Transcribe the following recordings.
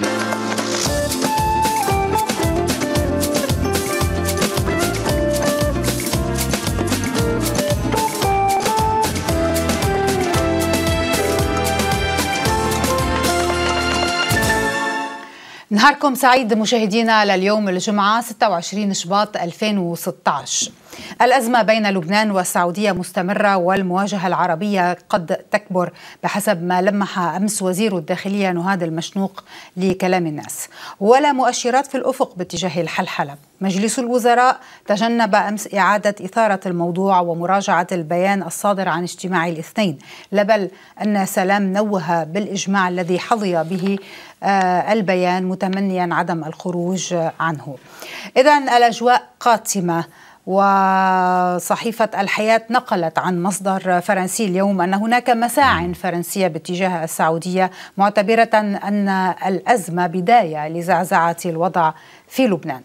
you نهاركم سعيد مشاهدينا لليوم الجمعة 26 شباط 2016 الأزمة بين لبنان والسعودية مستمرة والمواجهة العربية قد تكبر بحسب ما لمح أمس وزير الداخلية نهاد المشنوق لكلام الناس ولا مؤشرات في الأفق باتجاه الحلحلة مجلس الوزراء تجنب أمس إعادة إثارة الموضوع ومراجعة البيان الصادر عن اجتماع الاثنين لبل أن سلام نوه بالإجماع الذي حظي به آه، البيان متمنيا عدم الخروج عنه إذا الأجواء قاتمة وصحيفة الحياة نقلت عن مصدر فرنسي اليوم أن هناك مساع فرنسية باتجاه السعودية معتبرة أن الأزمة بداية لزعزعة الوضع في لبنان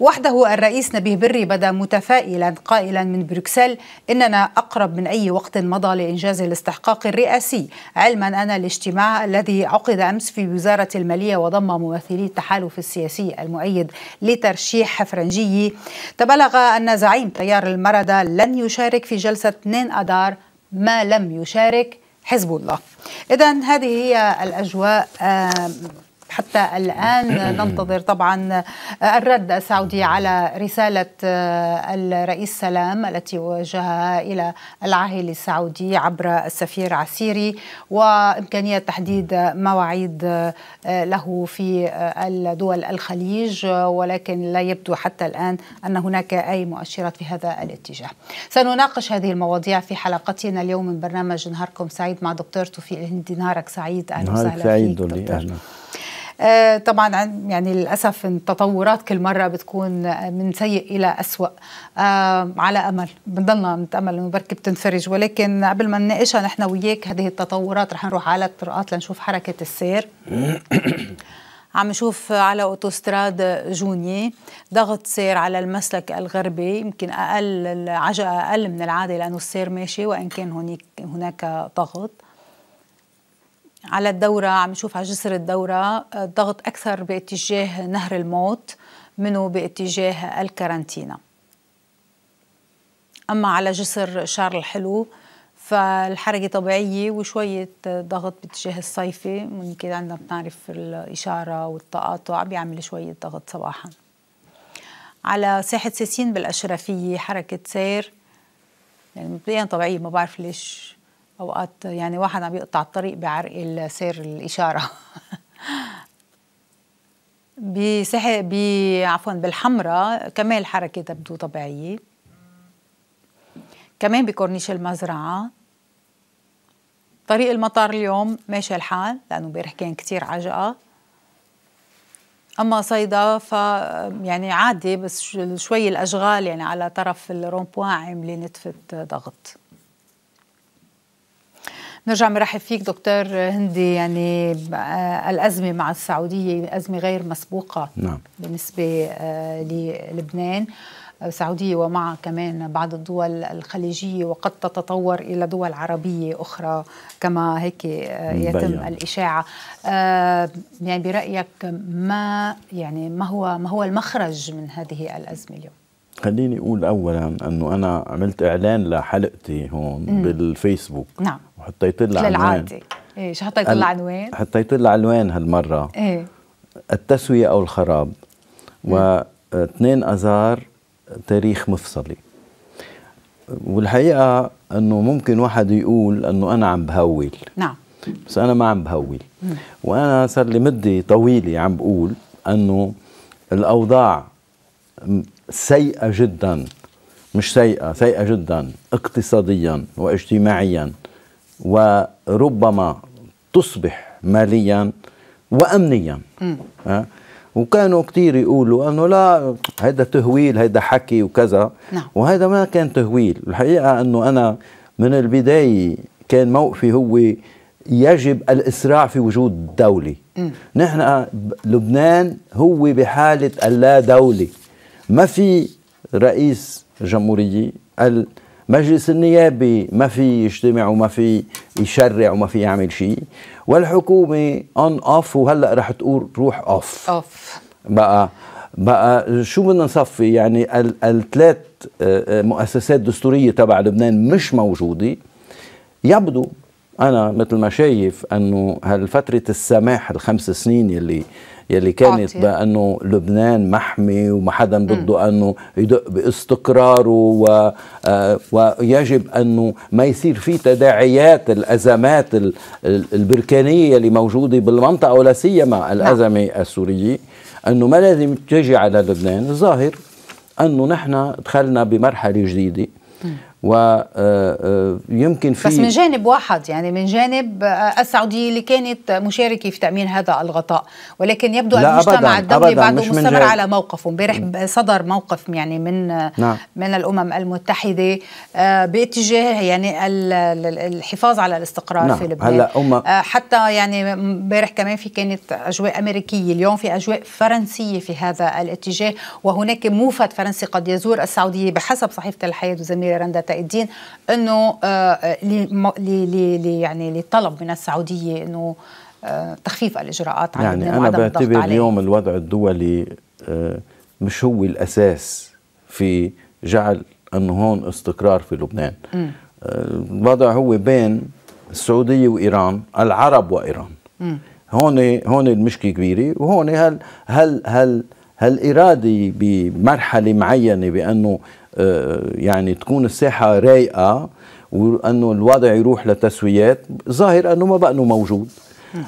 وحده الرئيس نبيه بري بدا متفائلا قائلا من بروكسل إننا أقرب من أي وقت مضى لإنجاز الاستحقاق الرئاسي علما أن الاجتماع الذي عقد أمس في وزارة المالية وضم ممثلي التحالف السياسي المؤيد لترشيح فرنجي تبلغ أن زعيم تيار المردة لن يشارك في جلسة 2 اذار ما لم يشارك حزب الله إذا هذه هي الأجواء حتى الآن ننتظر طبعا الرد السعودي على رسالة آه، الرئيس سلام التي وجهها إلى العاهل السعودي عبر السفير عسيري وإمكانية تحديد مواعيد آه، له في آه، الدول الخليج ولكن لا يبدو حتى الآن أن هناك أي مؤشرات في هذا الاتجاه سنناقش هذه المواضيع في حلقتنا اليوم من برنامج نهاركم سعيد مع دكتور توفيق الهندي نهارك سعيد أهلا وسهلا فيك دكتور أهلا. آه، طبعا يعني للأسف التطورات كل مرة بتكون آه، من سيء إلى اسوء آه، على أمل بنضلنا نتأمل إنه بركي بتنفرج ولكن قبل ما نناقشها نحن وياك هذه التطورات رح نروح على الطرقات لنشوف حركة السير عم نشوف على اوتوستراد جوني ضغط سير على المسلك الغربي يمكن اقل العجقه اقل من العاده لانه السير ماشي وان كان هناك هناك ضغط على الدورة عم نشوف على جسر الدورة الضغط آه، أكثر باتجاه نهر الموت منه باتجاه الكارانتينا أما على جسر شارل الحلو فالحركة طبيعية وشوية ضغط باتجاه الصيفي من كده عندنا بتعرف الإشارة والتقاطع بيعمل شوية ضغط صباحا على ساحة ساسين بالأشرفية حركة سير يعني مبدئيا طبيعية ما بعرف ليش اوقات يعني واحد عم يقطع الطريق بعرق السير الاشاره بسح ب عفوا بالحمراء كمان الحركه تبدو طبيعيه كمان بكورنيش المزرعه طريق المطار اليوم ماشي الحال لانه امبارح كان كثير عجقه اما صيدا ف يعني عادي بس شوي الاشغال يعني على طرف الرومبوان عاملين نتفه ضغط نرجع نرحب فيك دكتور هندي يعني آه، الأزمة مع السعودية أزمة غير مسبوقة نعم. بالنسبة آه، للبنان السعودية آه، ومع كمان بعض الدول الخليجية وقد تتطور إلى دول عربية أخرى كما هيك يتم بيان. الإشاعة يعني برأيك ما يعني ما هو ما هو المخرج من هذه الأزمة اليوم؟ خليني أقول أولا أنه أنا عملت إعلان لحلقتي هون م. بالفيسبوك نعم وحطيت لها عنوان إيه، شو حطيت لها عنوان؟ حطيت لها عنوان هالمره ايه التسويه او الخراب و 2 اذار تاريخ مفصلي والحقيقه انه ممكن واحد يقول انه انا عم بهول نعم بس انا ما عم بهول وانا صار لي مده طويله عم بقول انه الاوضاع سيئه جدا مش سيئه سيئه جدا اقتصاديا واجتماعيا وربما تصبح ماليا وامنيا أه؟ وكانوا كثير يقولوا انه لا هيدا تهويل هيدا حكي وكذا نعم. وهذا ما كان تهويل الحقيقه انه انا من البدايه كان موقفي هو يجب الإسراع في وجود دولة نحن لبنان هو بحالة اللا دولة ما في رئيس جمهورية مجلس النيابي ما في يجتمع وما في يشرع وما في يعمل شيء والحكومه اون اوف وهلا رح تقول روح اوف اوف بقى بقى شو بدنا نصفي يعني الثلاث آه، آه، مؤسسات دستوريه تبع لبنان مش موجوده يبدو انا مثل ما شايف انه هالفتره السماح الخمس سنين اللي يلي كانت بانه لبنان محمي وما حدا بده انه يدق باستقراره و آه، ويجب انه ما يصير في تداعيات الازمات البركانيه اللي موجوده بالمنطقه ولا سيما نعم. الازمه السوريه انه ما لازم تجي على لبنان الظاهر انه نحن دخلنا بمرحله جديده ويمكن آه، آه، في بس من جانب واحد يعني من جانب آه، السعوديه اللي كانت مشاركه في تامين هذا الغطاء ولكن يبدو ان المجتمع الدولي بعده مستمر على موقفه امبارح صدر موقف يعني من نعم. من الامم المتحده باتجاه يعني الحفاظ على الاستقرار نعم. في لبنان هلا أم... حتى يعني امبارح كمان في كانت اجواء امريكيه اليوم في اجواء فرنسيه في هذا الاتجاه وهناك موفد فرنسي قد يزور السعوديه بحسب صحيفه الحياه وزميله رندا مستعدين انه اللي آه، آه، يعني اللي طلب من السعوديه انه آه، تخفيف الاجراءات عن يعني انا بعتبر اليوم الوضع الدولي مش هو الاساس في جعل انه هون استقرار في لبنان الوضع هو بين السعوديه وايران العرب وايران هون هون المشكله كبيره وهون هل هل هل هل اراده بمرحله معينه بانه آه، يعني تكون الساحة رايقة وأنه الوضع يروح لتسويات ظاهر أنه ما بقى موجود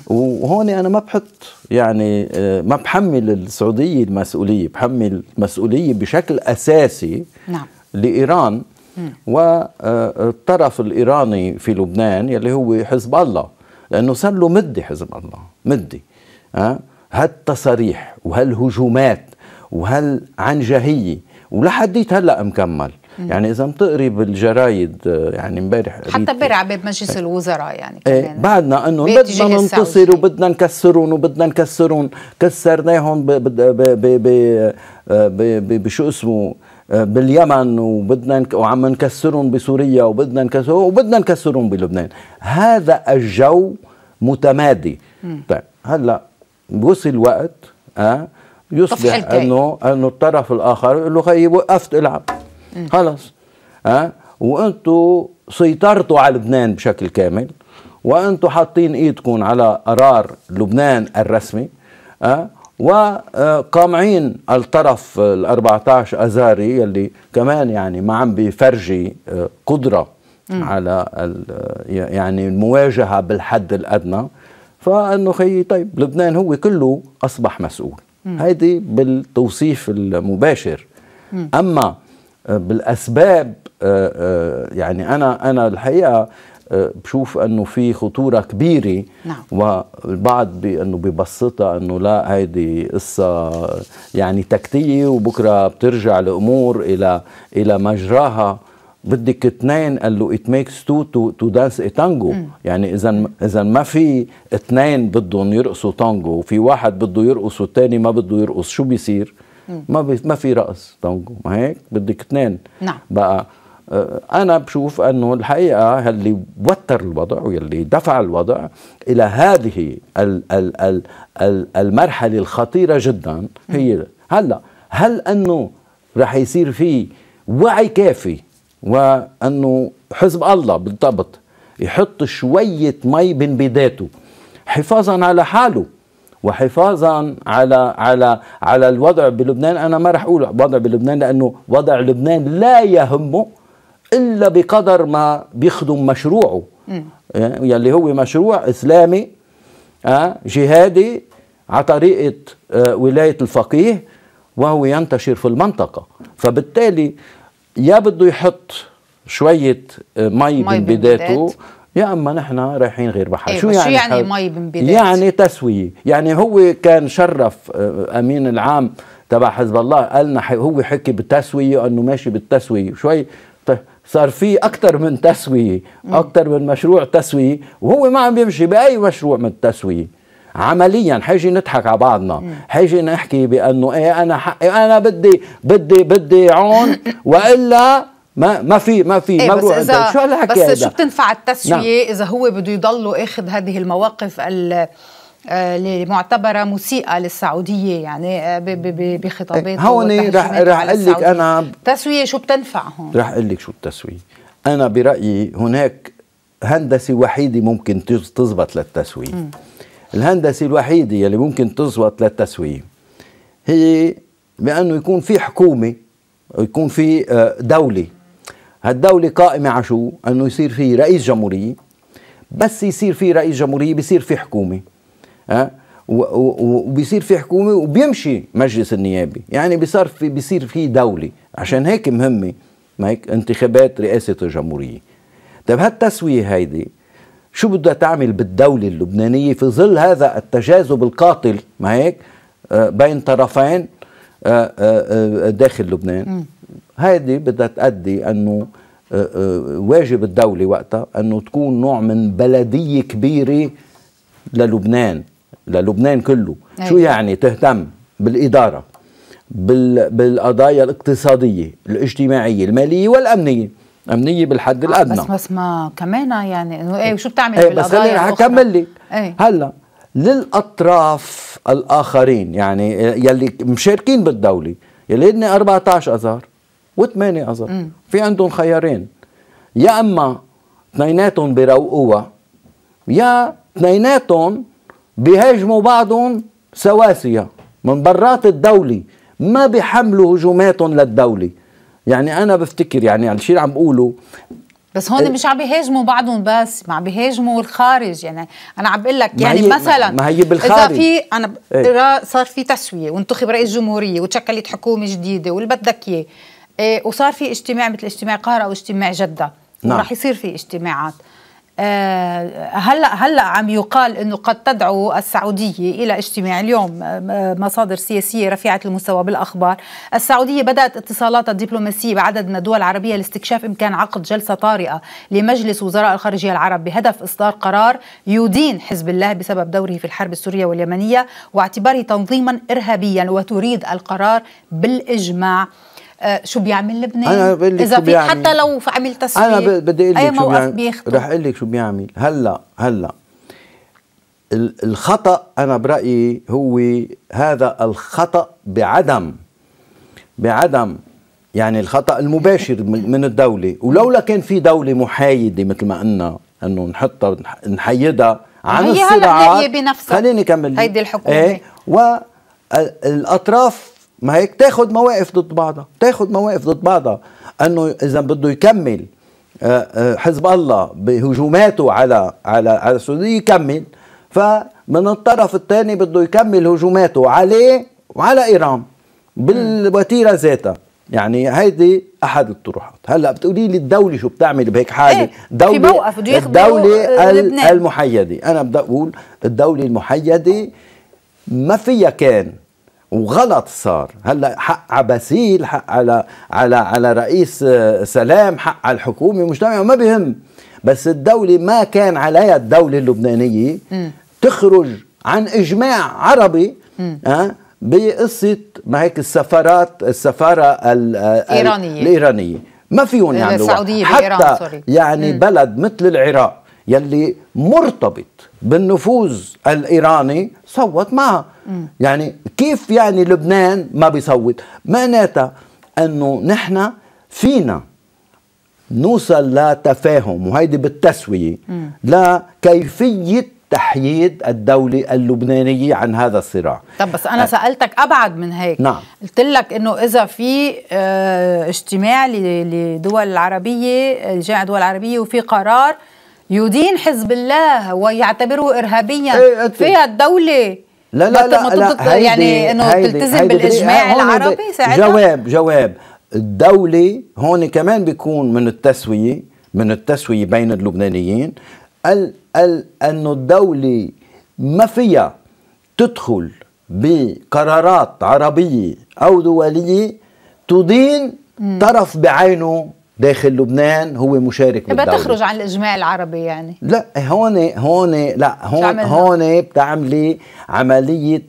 وهون انا ما بحط يعني آه، ما بحمل السعوديه المسؤوليه بحمل مسؤوليه بشكل اساسي نعم. لايران والطرف الايراني في لبنان يلي هو حزب الله لانه صار له مده حزب الله مده ها هالتصاريح وهالهجومات وهالعنجهيه ولحديت هلا مكمل يعني اذا بتقري بالجرايد آه، يعني امبارح حتى امبارح باب مجلس إيه. الوزراء يعني ايه بعدنا انه بدنا ننتصر وبدنا نكسرهم وبدنا نكسرهم كسرناهم آه، بشو اسمه آه، باليمن وبدنا نك... وعم نكسرهم بسوريا وبدنا نكسر وبدنا نكسرهم بلبنان هذا الجو متمادي مم. طيب هلا وصل وقت آه يصبح انه انه الطرف الاخر يقول له خيي وقفت العب خلص ها وانتم سيطرتوا على لبنان بشكل كامل وانتم حاطين ايدكم على قرار لبنان الرسمي أه؟ وقامعين الطرف ال 14 اذاري يلي كمان يعني ما عم بيفرجي آه، قدره م. على آه، يعني المواجهه بالحد الادنى فانه خيي طيب لبنان هو كله اصبح مسؤول هيدي بالتوصيف المباشر م. اما آه، بالاسباب آه، آه، يعني انا انا الحقيقه بشوف انه في خطوره كبيره نعم. والبعض بانه انه ببسطها انه لا هيدي قصه يعني تكتيه وبكره بترجع الامور الى الى مجراها بدك اثنين قال له ات ميكس تو تو تو دانس تانجو يعني اذا اذا ما في اثنين بدهم يرقصوا تانجو وفي واحد بده يرقص والثاني ما بده يرقص شو بيصير؟ ما بي ما في رقص تانجو ما هيك بدك اثنين نعم بقى آه، انا بشوف انه الحقيقه اللي وتر الوضع واللي دفع الوضع الى هذه الـ ال ال ال المرحله الخطيره جدا هي هلا هل انه رح يصير في وعي كافي وانه حزب الله بالضبط يحط شويه مي بين بيداته حفاظا على حاله وحفاظا على على على الوضع بلبنان انا ما راح اقول وضع بلبنان لانه وضع لبنان لا يهمه الا بقدر ما بيخدم مشروعه إيه؟ يلي هو مشروع اسلامي آه، جهادي على طريقه آه، ولايه الفقيه وهو ينتشر في المنطقه فبالتالي يا بده يحط شويه آه، مي من بدايته يا اما نحن رايحين غير بحر أيوة شو يعني شو يعني مي من بدايته يعني تسويه يعني هو كان شرف آه، امين العام تبع حزب الله قالنا هو حكي بالتسويه انه ماشي بالتسويه شوي صار في اكثر من تسويه اكثر من مشروع تسويه وهو ما عم بيمشي باي مشروع من التسويه عمليا حيجي نضحك على بعضنا حيجي نحكي بانه ايه انا حقي إيه، انا بدي بدي بدي عون والا ما ما في ما في إيه، ما مبروك بس إذا شو هالحكي بس شو بتنفع التسويه نعم. اذا هو بده يضلوا اخذ هذه المواقف ال المعتبره آه، مسيئه للسعوديه يعني آه، بخطابات إيه، هون رح رح اقول لك انا تسويه شو بتنفع هون رح اقول لك شو التسويه انا برايي هناك هندسه وحيده ممكن تزبط للتسويه الهندسة الوحيدة اللي ممكن تزبط للتسوية هي بأنه يكون في حكومة يكون في آه، دولة هالدولة قائمة على شو؟ أنه يصير في رئيس جمهورية بس يصير في رئيس جمهورية بيصير في حكومة أه؟ وبيصير في حكومة وبيمشي مجلس النيابي يعني بيصير في بيصير في دولة عشان هيك مهمة ما هيك انتخابات رئاسة الجمهورية طيب هالتسوية هيدي شو بدها تعمل بالدولة اللبنانية في ظل هذا التجاذب القاتل ما هيك آه، بين طرفين آه، آه، داخل لبنان هذه بدها تأدي أنه واجب الدولة وقتها أنه تكون نوع من بلدية كبيرة للبنان للبنان كله أيوة. شو يعني تهتم بالإدارة بالقضايا الاقتصادية الاجتماعية المالية والأمنية امنيه بالحد آه، الادنى بس بس ما كمان يعني انه ايه وشو بتعمل ايه بس انا أكمل لك ايه؟ هلا للاطراف الاخرين يعني يلي مشاركين بالدوله يلي هن 14 اذار و8 اذار في عندهم خيارين يا اما اثنيناتهم بيروقوها يا اثنيناتهم بيهاجموا بعضهم سواسيه من برات الدوله ما بيحملوا هجوماتهم للدوله يعني انا بفتكر يعني الشيء اللي عم بقوله بس هون إيه. مش عم بيهاجموا بعضهم بس ما عم بيهاجموا الخارج يعني انا عم بقول لك يعني ما هي مثلا ما هي بالخارج اذا في انا ايه؟ صار في تسويه وانتخب رئيس جمهوريه وتشكلت حكومه جديده واللي بدك اياه إيه، وصار في اجتماع مثل اجتماع قاهره او اجتماع جده نعم. وراح يصير في اجتماعات آه، هلا هلا عم يقال انه قد تدعو السعوديه الى اجتماع اليوم آه، آه، مصادر سياسيه رفيعه المستوى بالاخبار، السعوديه بدات اتصالاتها الدبلوماسيه بعدد من الدول العربيه لاستكشاف امكان عقد جلسه طارئه لمجلس وزراء الخارجيه العرب بهدف اصدار قرار يدين حزب الله بسبب دوره في الحرب السوريه واليمنيه واعتباره تنظيما ارهابيا وتريد القرار بالاجماع آه، شو بيعمل لبنان انا بقول لك اذا في حتى لو عمل تسويق انا بدي اقول لك شو بيعمل رح اقول لك شو بيعمل هلا هلا الخطا انا برايي هو هذا الخطا بعدم بعدم يعني الخطا المباشر من الدوله ولولا كان في دوله محايده مثل ما قلنا انه نحطها نحيدها عن الصراعات خليني كمل هيدي الحكومه ايه والاطراف ما هيك تاخد مواقف ضد بعضها تاخد مواقف ضد بعضها انه اذا بده يكمل آه، آه، حزب الله بهجوماته على على على السعوديه يكمل فمن الطرف الثاني بده يكمل هجوماته عليه وعلى ايران بالوتيره ذاتها يعني هيدي احد الطروحات هلا بتقولي لي الدوله شو بتعمل بهيك حاله ايه دوله في موقف الدوله آه، لبنان. المحيده انا بدي اقول الدوله المحيده ما فيها كان وغلط صار هلا حق عباسيل حق على على على رئيس آه، سلام حق على الحكومه مجتمع ما بهم بس الدوله ما كان عليها الدوله اللبنانيه م. تخرج عن اجماع عربي ها آه، بقصه ما هيك السفارات السفاره آه، الايرانيه الايرانيه ما فيهم يعملوا حتى يعني م. بلد مثل العراق يلي مرتبط بالنفوذ الايراني صوت معها م. يعني كيف يعني لبنان ما بيصوت معناتها انه نحن فينا نوصل لتفاهم وهيدي بالتسويه لكيفيه تحييد الدولة اللبنانية عن هذا الصراع طب بس أنا سألتك أبعد من هيك نعم قلت لك أنه إذا في آه، اجتماع لدول العربية جامعة دول العربية وفي قرار يدين حزب الله ويعتبره ارهابيا إيه فيها الدوله لا لا لا, لا يعني انه تلتزم بالاجماع العربي ساعتها جواب جواب الدوله هون كمان بيكون من التسويه من التسويه بين اللبنانيين ال ال انه الدوله ما فيها تدخل بقرارات عربيه او دوليه تدين طرف بعينه داخل لبنان هو مشارك بالدولة تخرج عن الاجماع العربي يعني لا هون هون لا هون هون بتعملي عمليه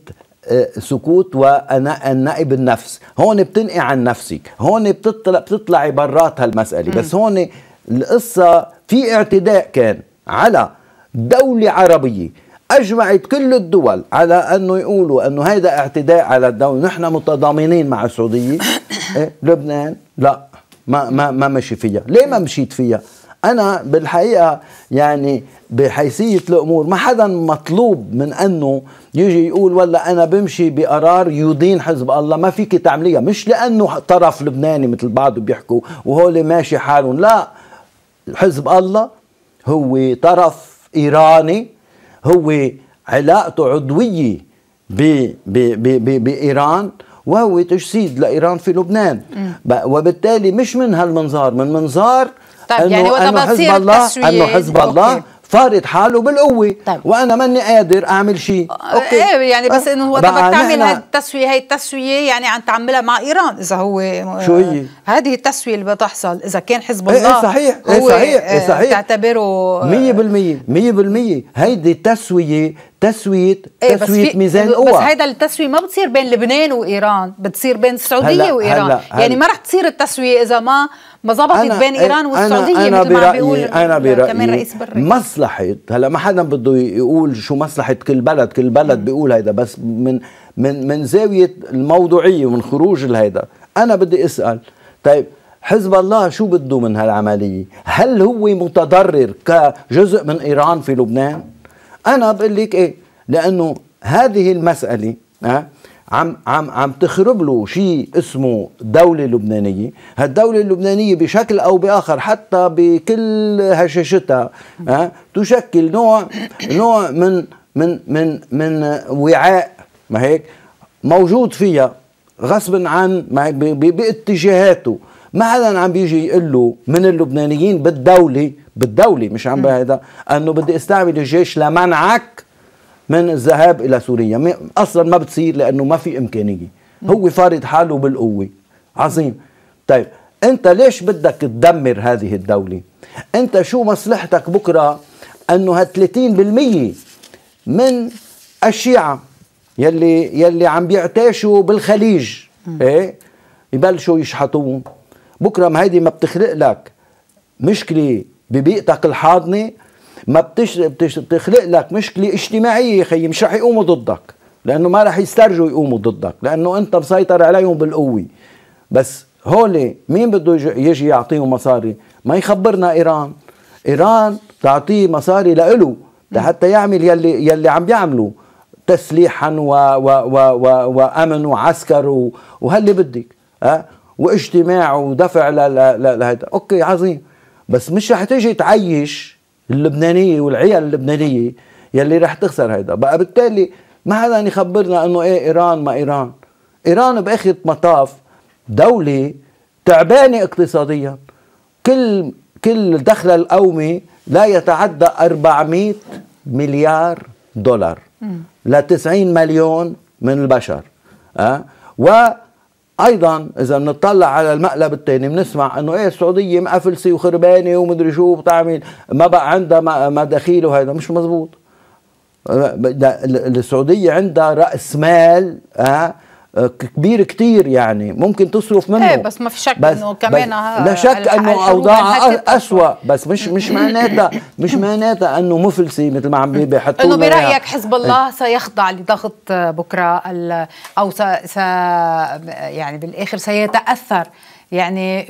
آه، سكوت وانا النائب النفس هون بتنقي عن نفسك هون بتطلع بتطلعي برات هالمساله بس هون القصه في اعتداء كان على دوله عربيه اجمعت كل الدول على انه يقولوا انه هيدا اعتداء على الدوله نحن متضامنين مع السعوديه إيه، لبنان لا ما ما ما مشي فيها ليه ما مشيت فيها انا بالحقيقه يعني بحيثيه الامور ما حدا مطلوب من انه يجي يقول ولا انا بمشي بقرار يدين حزب الله ما فيك تعمليها مش لانه طرف لبناني مثل بعض بيحكوا وهول ماشي حالهم لا حزب الله هو طرف ايراني هو علاقته عضويه بايران وهو تجسيد لإيران في لبنان وبالتالي مش من هالمنظار من منظار طيب يعني أنه يعني أنه حزب الله أنه يعني. حزب الله فارض حاله بالقوة طيب. وأنا ماني قادر أعمل شيء آه، أوكي. إيه يعني بس إنه هو بدك تعمل هاي التسوية هاي التسوية يعني عم تعملها مع إيران إذا هو شو هي؟ آه، هذه التسوية اللي بتحصل إذا كان حزب إيه، إيه، الله إيه صحيح إيه صحيح إيه آه، صحيح تعتبره 100% 100% هيدي التسوية تسويه ايه تسويه بس ميزان قوى بس هيدا التسويه ما بتصير بين لبنان وايران بتصير بين السعوديه هلا وايران هلا هلا يعني ما رح تصير التسويه اذا ما ما ظبطت بين ايران والسعوديه أنا أنا مثل ما بيقول انا برايي كمان رئيس بري مصلحه هلا ما حدا بده يقول شو مصلحه كل بلد كل بلد م. بيقول هيدا بس من من من زاويه الموضوعيه ومن خروج لهيدا انا بدي اسال طيب حزب الله شو بده من هالعمليه هل هو متضرر كجزء من ايران في لبنان انا بقول لك ايه لانه هذه المساله ها عم عم عم تخرب له شيء اسمه دولة لبنانية، هالدولة اللبنانية بشكل أو بآخر حتى بكل هشاشتها أه؟ تشكل نوع نوع من من من من وعاء ما هيك موجود فيها غصبا عن ما باتجاهاته ما حدا عم بيجي يقول له من اللبنانيين بالدوله بالدولي مش عم بهذا انه بدي استعمل الجيش لمنعك من الذهاب الى سوريا اصلا ما بتصير لانه ما في امكانيه هو فارض حاله بالقوه عظيم طيب انت ليش بدك تدمر هذه الدوله انت شو مصلحتك بكره انه هال 30% من الشيعة يلي يلي عم بيعتاشوا بالخليج م. ايه يبلشوا يشحطوهم بكره ما هيدي ما بتخلق لك مشكله ببيئتك الحاضنه ما بتش... بتش... بتخلق لك مشكله اجتماعيه خيي مش رح يقوموا ضدك لانه ما رح يسترجوا يقوموا ضدك لانه انت مسيطر عليهم بالقوه بس هول مين بده يجي يعطيهم مصاري ما يخبرنا ايران ايران تعطيه مصاري لإله لحتى يعمل يلي يلي عم بيعملوا تسليحا و و و و وامن وعسكر وهاللي بدك ها أه؟ واجتماع ودفع لهيدا اوكي عظيم بس مش رح تيجي تعيش اللبنانيه والعيال اللبنانيه يلي رح تخسر هيدا بقى بالتالي ما حدا يخبرنا يعني انه ايه ايران ما ايران ايران باخر مطاف دوله تعبانه اقتصاديا كل كل دخلها القومي لا يتعدى 400 مليار دولار ل 90 مليون من البشر أه؟ و ايضا اذا بنطلع على المقلب الثاني بنسمع انه ايه السعوديه مقفلسه وخربانه ومدري شو بتعمل ما بقى عندها مداخيل وهذا مش مزبوط السعوديه عندها راس مال ها آه، آه، كبير كتير يعني ممكن تصرف منه ايه بس ما في شك انه كمان لا شك انه اوضاع يعني اسوا بس مش مش معناتها مش معناتها انه مفلسي مثل ما عم بيحطوا انه برايك حزب إيه. الله سيخضع لضغط بكره او س... س يعني بالاخر سيتاثر يعني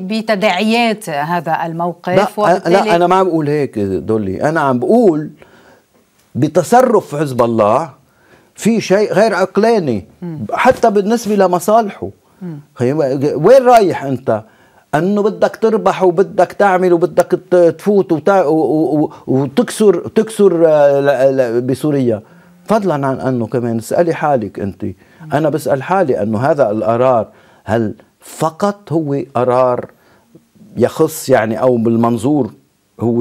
بتداعيات هذا الموقف لا, لا انا ما بقول هيك دولي انا عم بقول بتصرف حزب الله في شيء غير عقلاني حتى بالنسبه لمصالحه وين رايح انت انه بدك تربح وبدك تعمل وبدك تفوت وتكسر تكسر آه، بسوريا فضلا عن انه كمان اسالي حالك انت انا بسال حالي انه هذا القرار هل فقط هو قرار يخص يعني او بالمنظور هو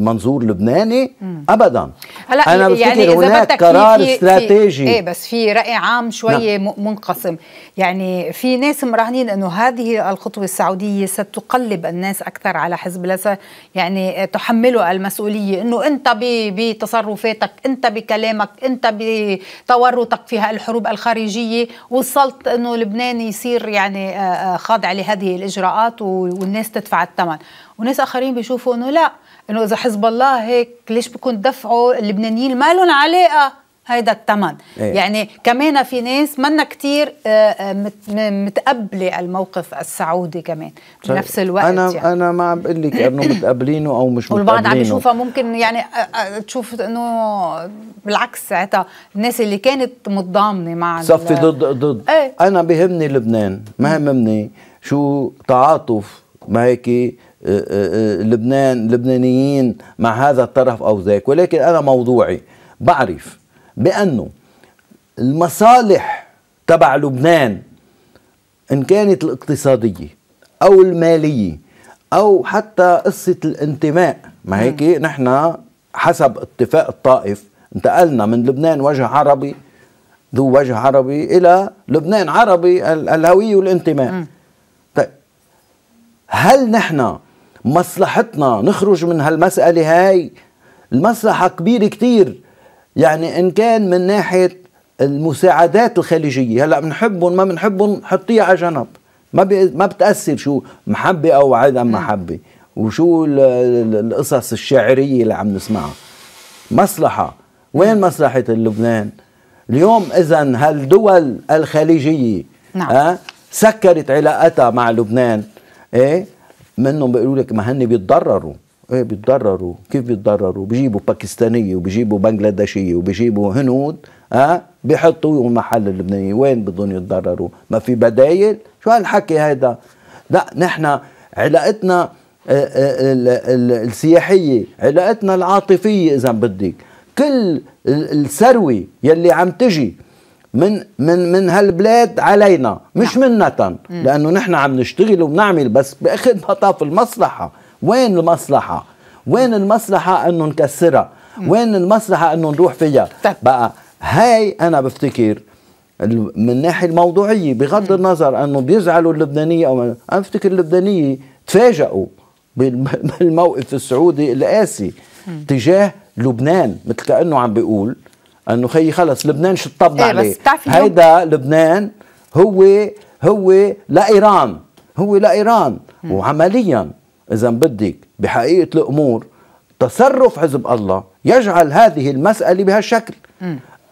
منظور لبناني ابدا هلا انا يعني يعني هناك قرار في استراتيجي ايه بس في راي عام شوي نعم. منقسم يعني في ناس مراهنين انه هذه الخطوه السعوديه ستقلب الناس اكثر على حزب الله يعني تحمله المسؤوليه انه انت بتصرفاتك انت بكلامك انت بتورطك في الحروب الخارجيه وصلت انه لبنان يصير يعني آه، آه، خاضع لهذه الاجراءات والناس تدفع الثمن وناس اخرين بيشوفوا انه لا انه اذا حزب الله هيك ليش بكون دفعوا اللبنانيين ما لهم علاقه هيدا الثمن إيه. يعني كمان في ناس منا كتير آه، آه، متقبله الموقف السعودي كمان طيب. بنفس الوقت انا يعني. انا ما عم بقول لك انه متقبلينه او مش متقبلينه والبعض عم يشوفها ممكن يعني آه، تشوف انه بالعكس ساعتها الناس اللي كانت متضامنه مع صفي ضد ضد ايه؟ انا بهمني لبنان ما همني شو تعاطف ما هيك آه، آه، آه، لبنان لبنانيين مع هذا الطرف أو ذاك ولكن أنا موضوعي بعرف بأنه المصالح تبع لبنان إن كانت الاقتصادية أو المالية أو حتى قصة الانتماء ما هيك نحن حسب اتفاق الطائف انتقلنا من لبنان وجه عربي ذو وجه عربي الى لبنان عربي الهويه والانتماء طيب هل نحن مصلحتنا نخرج من هالمسألة هاي المصلحة كبيرة كتير يعني إن كان من ناحية المساعدات الخليجية هلا بنحبهم ما بنحبهم حطيها على جنب ما ما بتأثر شو محبة أو عدم محبة وشو القصص الشعرية اللي عم نسمعها مصلحة وين مصلحة لبنان اليوم إذا هالدول الخليجية نعم. أه سكرت علاقتها مع لبنان إيه منهم بيقولوا لك ما هن بيتضرروا ايه بيتضرروا كيف بيتضرروا بيجيبوا باكستانيه وبيجيبوا بنغلاديشية وبيجيبوا هنود ها آه؟ بيحطوا محل اللبنانيين وين بدهم يتضرروا ما في بدايل شو هالحكي هيدا لا نحن علاقتنا آه، آه، السياحيه علاقتنا العاطفيه اذا بدك كل الثروه يلي عم تجي من من من هالبلاد علينا مش منا نعم. منة لانه نحن عم نشتغل وبنعمل بس باخر مطاف المصلحه وين المصلحه وين المصلحه انه نكسرها وين المصلحه انه نروح فيها طيب. بقى هاي انا بفتكر من الناحيه الموضوعيه بغض النظر انه بيزعلوا اللبنانيه او انا بفتكر اللبنانيه تفاجئوا بالموقف السعودي القاسي تجاه لبنان مثل كانه عم بيقول انه خي خلص لبنان شطبنا إيه عليه هيدا لبنان هو هو لايران هو لايران وعمليا اذا بدك بحقيقه الامور تصرف حزب الله يجعل هذه المساله بهالشكل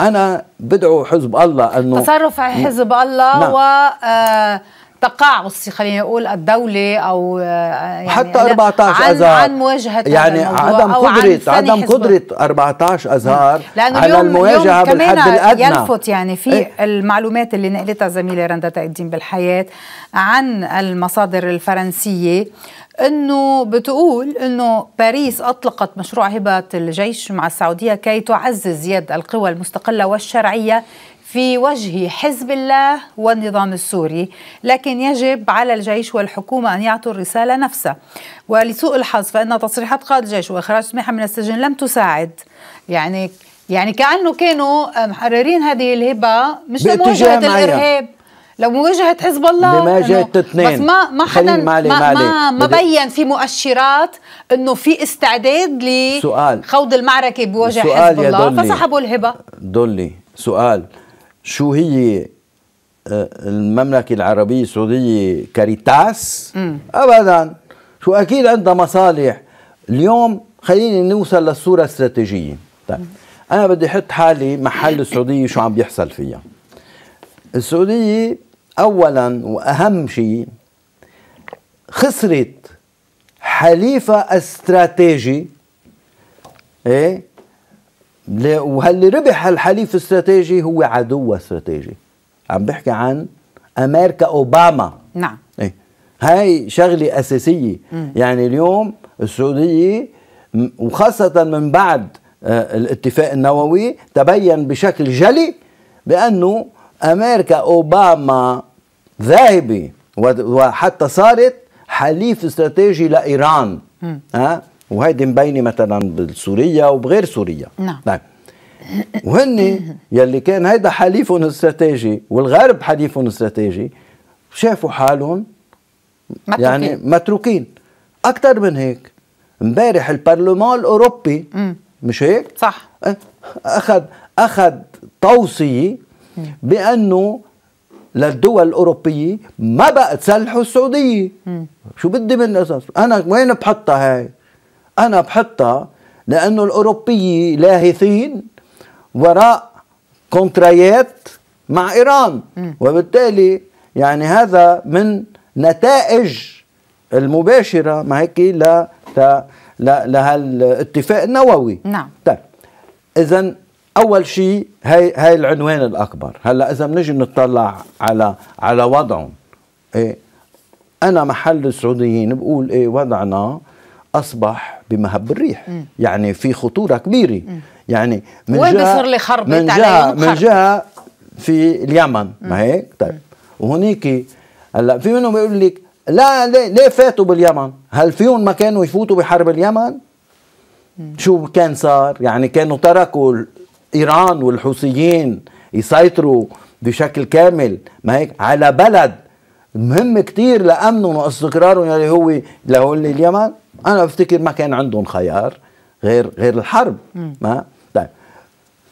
انا بدعو حزب الله انه تصرف حزب الله نعم. و آه تقاعس خلينا خليني اقول الدوله او آه، يعني حتى 14 اذار عن, عن مواجهه يعني عدم قدره عدم قدره 14 اذار على المواجهه بالحد الادنى يلفت يعني في ايه؟ المعلومات اللي نقلتها زميله رندا تقديم بالحياه عن المصادر الفرنسيه انه بتقول انه باريس اطلقت مشروع هبه الجيش مع السعوديه كي تعزز يد القوى المستقله والشرعيه في وجه حزب الله والنظام السوري لكن يجب على الجيش والحكومة أن يعطوا الرسالة نفسها ولسوء الحظ فإن تصريحات قائد الجيش وإخراج سميحة من السجن لم تساعد يعني يعني كأنه كانوا محررين هذه الهبة مش لمواجهة الإرهاب لو مواجهة حزب الله لما جاءت اثنين بس ما ما حدا ما, ما, ما بين في مؤشرات انه في استعداد لخوض المعركة بوجه حزب الله فسحبوا الهبة دولي سؤال شو هي آه، المملكة العربية السعودية كاريتاس مم. أبدا شو أكيد عندها مصالح اليوم خلينا نوصل للصورة الاستراتيجية طيب. أنا بدي أحط حالي محل السعودية شو عم بيحصل فيها السعودية أولا وأهم شيء خسرت حليفة استراتيجي ايه وهاللي ربح الحليف استراتيجي هو عدو استراتيجي عم بحكي عن امريكا اوباما نعم إيه. هاي شغله اساسيه مم. يعني اليوم السعوديه وخاصه من بعد آه، الاتفاق النووي تبين بشكل جلي بانه امريكا اوباما ذاهبه وحتى صارت حليف استراتيجي لايران ها أه؟ وهيدي مبينه مثلا بسوريا وبغير سوريا نعم طيب وهن يلي كان هيدا حليفهم الاستراتيجي والغرب حليفهم الاستراتيجي شافوا حالهم متروكين. يعني متروكين اكثر من هيك امبارح البرلمان الاوروبي م. مش هيك صح اخذ اخذ توصيه بانه للدول الاوروبيه ما بقى تسلحوا السعوديه م. شو بدي من الاساس؟ انا وين بحطها هاي أنا بحطها لأنه الأوروبية لاهثين وراء كونترايات مع إيران وبالتالي يعني هذا من نتائج المباشرة ما هيك لا لهالاتفاق النووي نعم طيب إذا أول شيء هي هي العنوان الأكبر هلا إذا بنجي نطلع على على وضعهم إيه أنا محل السعوديين بقول إيه وضعنا اصبح بمهب الريح م. يعني في خطوره كبيره م. يعني من وين بصير لي خربت من جهه من جهه في اليمن ما هيك طيب وهنيك هلا في منهم بيقول لك لا ليه, ليه فاتوا باليمن هل فيهم ما كانوا يفوتوا بحرب اليمن م. شو كان صار يعني كانوا تركوا ايران والحوثيين يسيطروا بشكل كامل ما هيك على بلد مهم كتير لامنهم واستقرارهم اللي يعني هو لهول اليمن انا بفتكر ما كان عندهم خيار غير غير الحرب ما طيب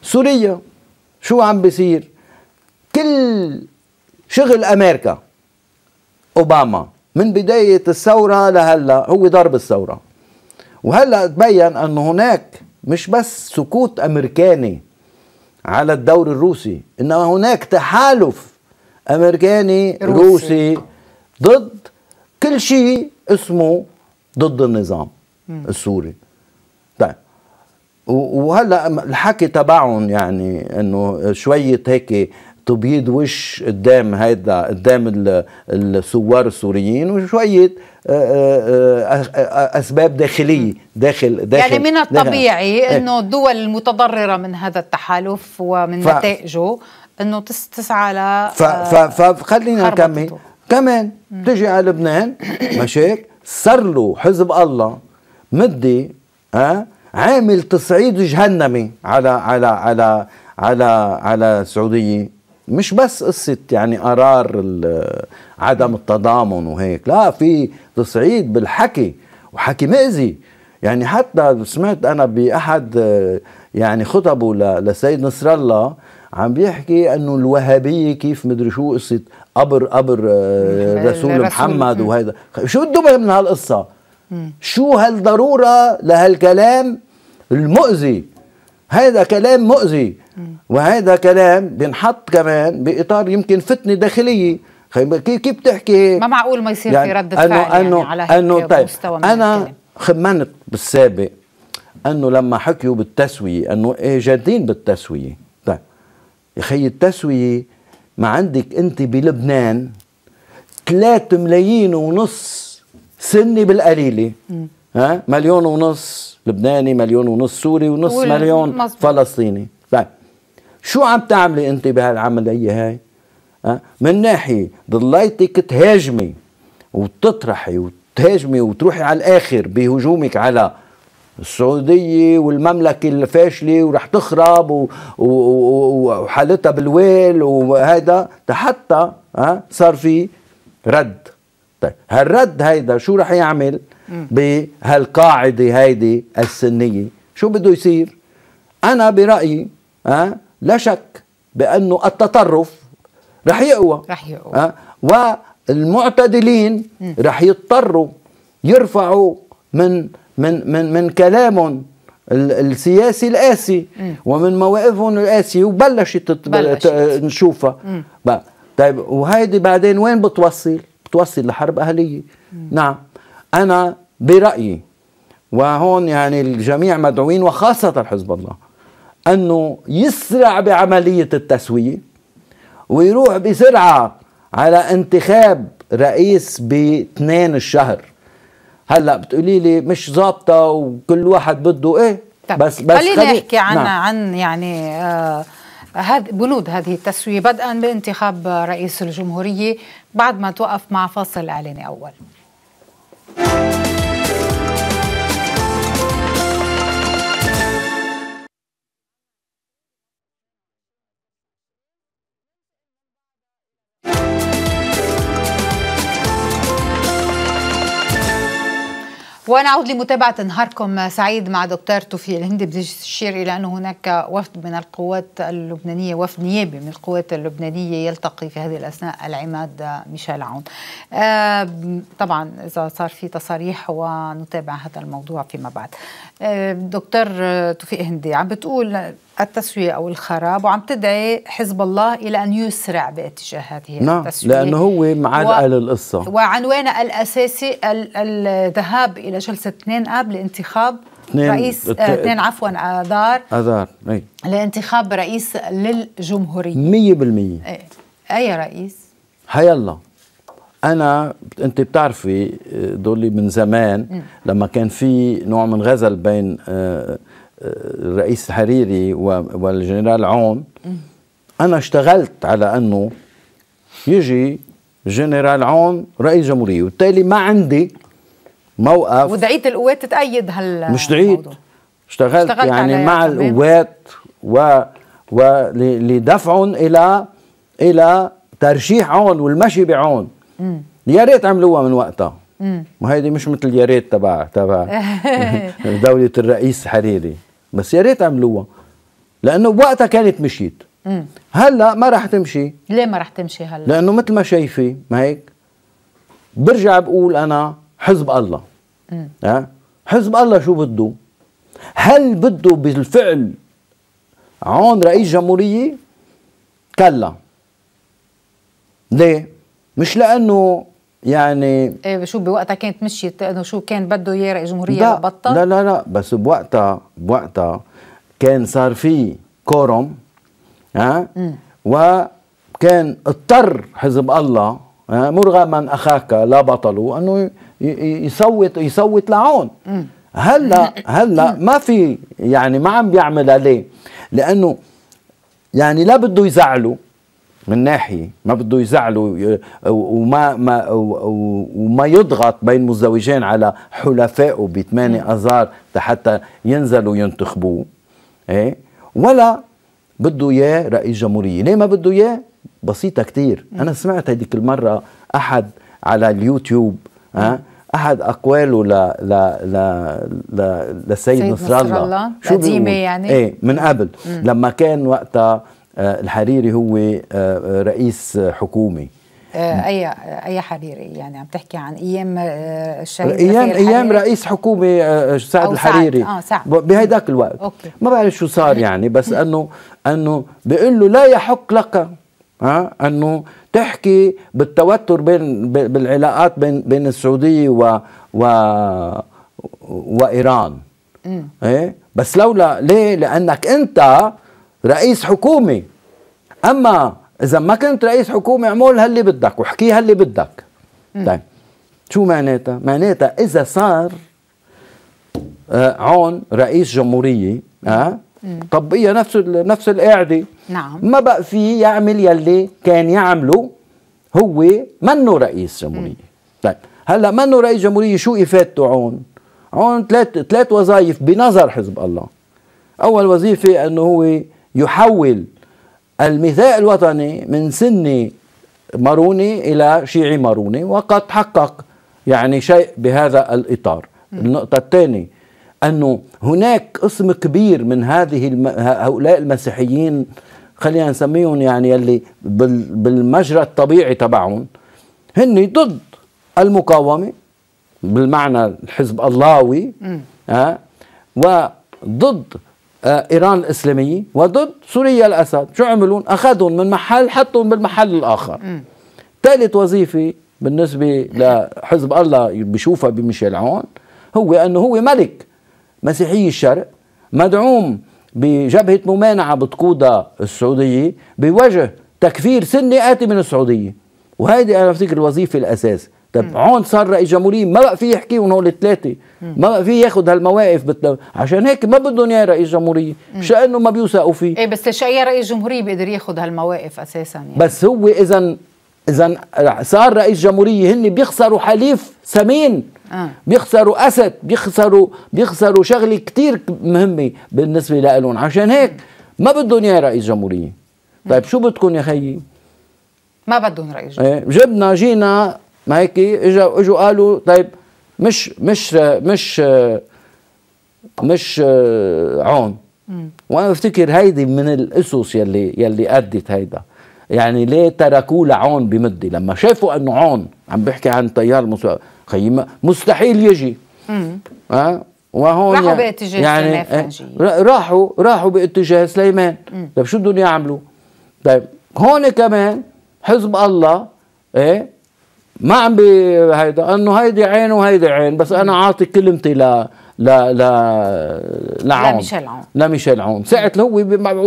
سوريا شو عم بيصير كل شغل امريكا اوباما من بدايه الثوره لهلا هو ضرب الثوره وهلا تبين انه هناك مش بس سكوت امريكاني على الدور الروسي انما هناك تحالف امريكاني روسي, روسي ضد كل شيء اسمه ضد النظام السوري طيب وهلا الحكي تبعهم يعني انه شويه هيك تبيض وش قدام هيدا قدام الثوار السوريين وشويه آه، آه، اسباب داخليه داخل داخل يعني من الطبيعي داخل. إيه. انه الدول المتضرره من هذا التحالف ومن ف... نتائجه انه تسعى ل ف... ف... فخلينا نكمل كمان تجي على لبنان مشاكل صار له حزب الله مدي ها عامل تصعيد جهنمي على على على على على السعوديه مش بس قصه يعني قرار عدم التضامن وهيك لا في تصعيد بالحكي وحكي مأذي يعني حتى سمعت انا باحد يعني خطبه لسيد نصر الله عم بيحكي انه الوهابيه كيف مدري شو قصه قبر قبر آه، رسول محمد وهذا شو الدبل من هالقصه شو هالضروره لهالكلام المؤذي هذا كلام مؤذي وهذا كلام بنحط كمان باطار يمكن فتنه داخليه كيف كيف بتحكي ما معقول ما يصير يعني في رد فعل يعني أنه يعني على هيك طيب مستوى من انا خمنت بالسابق انه لما حكيوا بالتسويه انه إيه جادين بالتسويه يا خي التسويه ما عندك انت بلبنان ثلاث ملايين ونص سني بالقليله ها مليون ونص لبناني مليون ونص سوري ونص مليون مصبوع. فلسطيني طيب شو عم تعملي انت بهالعمليه هاي ها من ناحيه ضليتك تهاجمي وتطرحي وتهاجمي وتروحي على الاخر بهجومك على السعودية والمملكة الفاشلة ورح تخرب وحالتها بالويل وهذا حتى صار في رد طيب هالرد هيدا شو رح يعمل بهالقاعدة هيدي السنية شو بده يصير أنا برأيي أه لا شك بأنه التطرف رح يقوى رح يقوى أه والمعتدلين رح يضطروا يرفعوا من من من من كلامهم السياسي القاسي ومن مواقفهم القاسيه وبلشت نشوفها بقى طيب وهيدي بعدين وين بتوصل؟ بتوصل لحرب اهليه مم. نعم انا برايي وهون يعني الجميع مدعوين وخاصه حزب الله انه يسرع بعمليه التسويه ويروح بسرعه على انتخاب رئيس باثنين الشهر هلا بتقولي لي مش ظابطه وكل واحد بده ايه طب بس بس خلينا نحكي عن نعم. عن يعني آه بنود هذه التسويه بدءا بانتخاب رئيس الجمهوريه بعد ما توقف مع فاصل اعلاني اول. ونعود لمتابعة نهاركم سعيد مع دكتور توفيق الهندي بدي أشير إلى أن هناك وفد من القوات اللبنانية وفد نيابي من القوات اللبنانية يلتقي في هذه الأثناء العماد ميشيل عون آه، طبعا إذا صار في تصاريح ونتابع هذا الموضوع فيما بعد آه، دكتور توفيق هندي عم بتقول التسوية أو الخراب وعم تدعي حزب الله إلى أن يسرع باتجاه هذه نعم التسوية لأنه هو معاد و... القصة وعنوان الأساسي الذهاب إلى جلسة 2 آب لانتخاب اثنين رئيس آه، اثنين عفوا اذار اذار اي لانتخاب رئيس للجمهوريه 100% اي, أي رئيس؟ هيلا انا انت بتعرفي آه، دولي من زمان لما كان في نوع من غزل بين آه، الرئيس حريري والجنرال عون انا اشتغلت على انه يجي جنرال عون رئيس جمهوريه وبالتالي ما عندي موقف ودعيت القوات تتأيد هال مش دعيت اشتغلت, اشتغلت يعني مع القوات و ولدفعهم الى الى ترشيح عون والمشي بعون يا ريت عملوها من وقتها ما هيدي مش مثل يا ريت تبع تبع دولة الرئيس حريري بس يا ريت عملوها لانه بوقتها كانت مشيت هلا ما راح تمشي ليه ما راح تمشي هلا لانه مثل ما شايفه ما هيك برجع بقول انا حزب الله أه؟ حزب الله شو بده هل بده بالفعل عون رئيس جمهوريه كلا ليه مش لانه يعني إيه شو بوقتها كانت مشيت انه شو كان بده اياه الجمهوريه جمهوريه بطل لا لا لا بس بوقتها بوقتها كان صار في كورم ها م. وكان اضطر حزب الله مرغما اخاك لا بطلوا انه يصوت يصوت لعون هلا هلا ما في يعني ما عم بيعملها ليه؟ لانه يعني لا بده يزعله من ناحيه ما بده يزعلوا وما ما وما يضغط بين مزدوجين على حلفائه ب 8 اذار حتى ينزلوا ينتخبوه ايه ولا بده اياه رئيس جمهوريه، ليه ما بده اياه؟ بسيطه كثير، انا سمعت هذيك المره احد على اليوتيوب ها احد اقواله ل ل ل ل لسيد نصر الله شو قديمه يعني ايه من قبل مم. لما كان وقتها آه، الحريري هو آه، آه، رئيس حكومي اي اي حريري يعني عم تحكي عن ايام الشهيد ايام ايام رئيس حكومه سعد الحريري سعد. آه سعد. بهيداك الوقت أوكي. ما بعرف شو صار يعني بس انه انه بيقول له لا يحق لك ها انه تحكي بالتوتر بين بالعلاقات بين بين السعوديه و, و وايران ايه بس لولا ليه لانك انت رئيس حكومه اما اذا ما كنت رئيس حكومه اعمل هاللي بدك واحكي هاللي بدك طيب شو معناتها معناتها اذا صار عون آه، رئيس جمهوريه ها آه طب هي نفس نفس القاعده نعم ما بقى في يعمل يلي كان يعمله هو منه رئيس جمهوريه طيب هلا منه رئيس جمهوريه شو افادته عون عون ثلاث ثلاث وظائف بنظر حزب الله اول وظيفه انه هو يحول الميثاق الوطني من سني ماروني إلى شيعي ماروني وقد حقق يعني شيء بهذا الإطار النقطة الثانية أنه هناك قسم كبير من هذه الم... هؤلاء المسيحيين خلينا نسميهم يعني اللي بال... بالمجرى الطبيعي تبعهم هن ضد المقاومة بالمعنى الحزب اللهوي ها أه؟ وضد آه، ايران الاسلاميه وضد سوريا الاسد شو عملون اخذهم من محل حطهم بالمحل الاخر ثالث وظيفه بالنسبه لحزب الله بشوفها بميشيل عون هو انه هو ملك مسيحي الشرق مدعوم بجبهه ممانعه بتقودها السعوديه بوجه تكفير سني اتي من السعوديه وهيدي انا بفتكر الوظيفه الاساسيه. طب هون صار رئيس جمهورية ما بقى في يحكي هول الثلاثة ما بقى في ياخذ هالمواقف بتلو... عشان هيك ما بدهم اياه رئيس جمهورية مش انه ما بيوثقوا فيه ايه بس ليش اي رئيس جمهورية بيقدر ياخذ هالمواقف اساسا يعني. بس هو اذا اذا صار رئيس جمهورية هن بيخسروا حليف ثمين آه. بيخسروا اسد بيخسروا بيخسروا شغله كثير مهمه بالنسبه لهم عشان هيك ما بدهم اياه رئيس جمهوريه طيب شو بدكم يا خيي ما بدهم رئيس إيه، جمهوريه جبنا جينا ما هيك اجوا اجوا قالوا طيب مش مش مش مش آه، عون وانا بفتكر هيدي من الاسس يلي يلي ادت هيدا يعني ليه تركوه لعون بمده لما شافوا انه عون عم بحكي عن تيار مسو... خيمة مستحيل يجي ها وهون راحوا يعني- باتجاه يعني إيه، راحوا راحوا باتجاه سليمان طيب شو بدهم يعملوا؟ طيب هون كمان حزب الله ايه ما عم بهيدا انه هيدي عين وهيدي عين بس انا عاطي كلمتي ل ل ل لعون لميشيل عون لميشيل عون ساعة اللي هو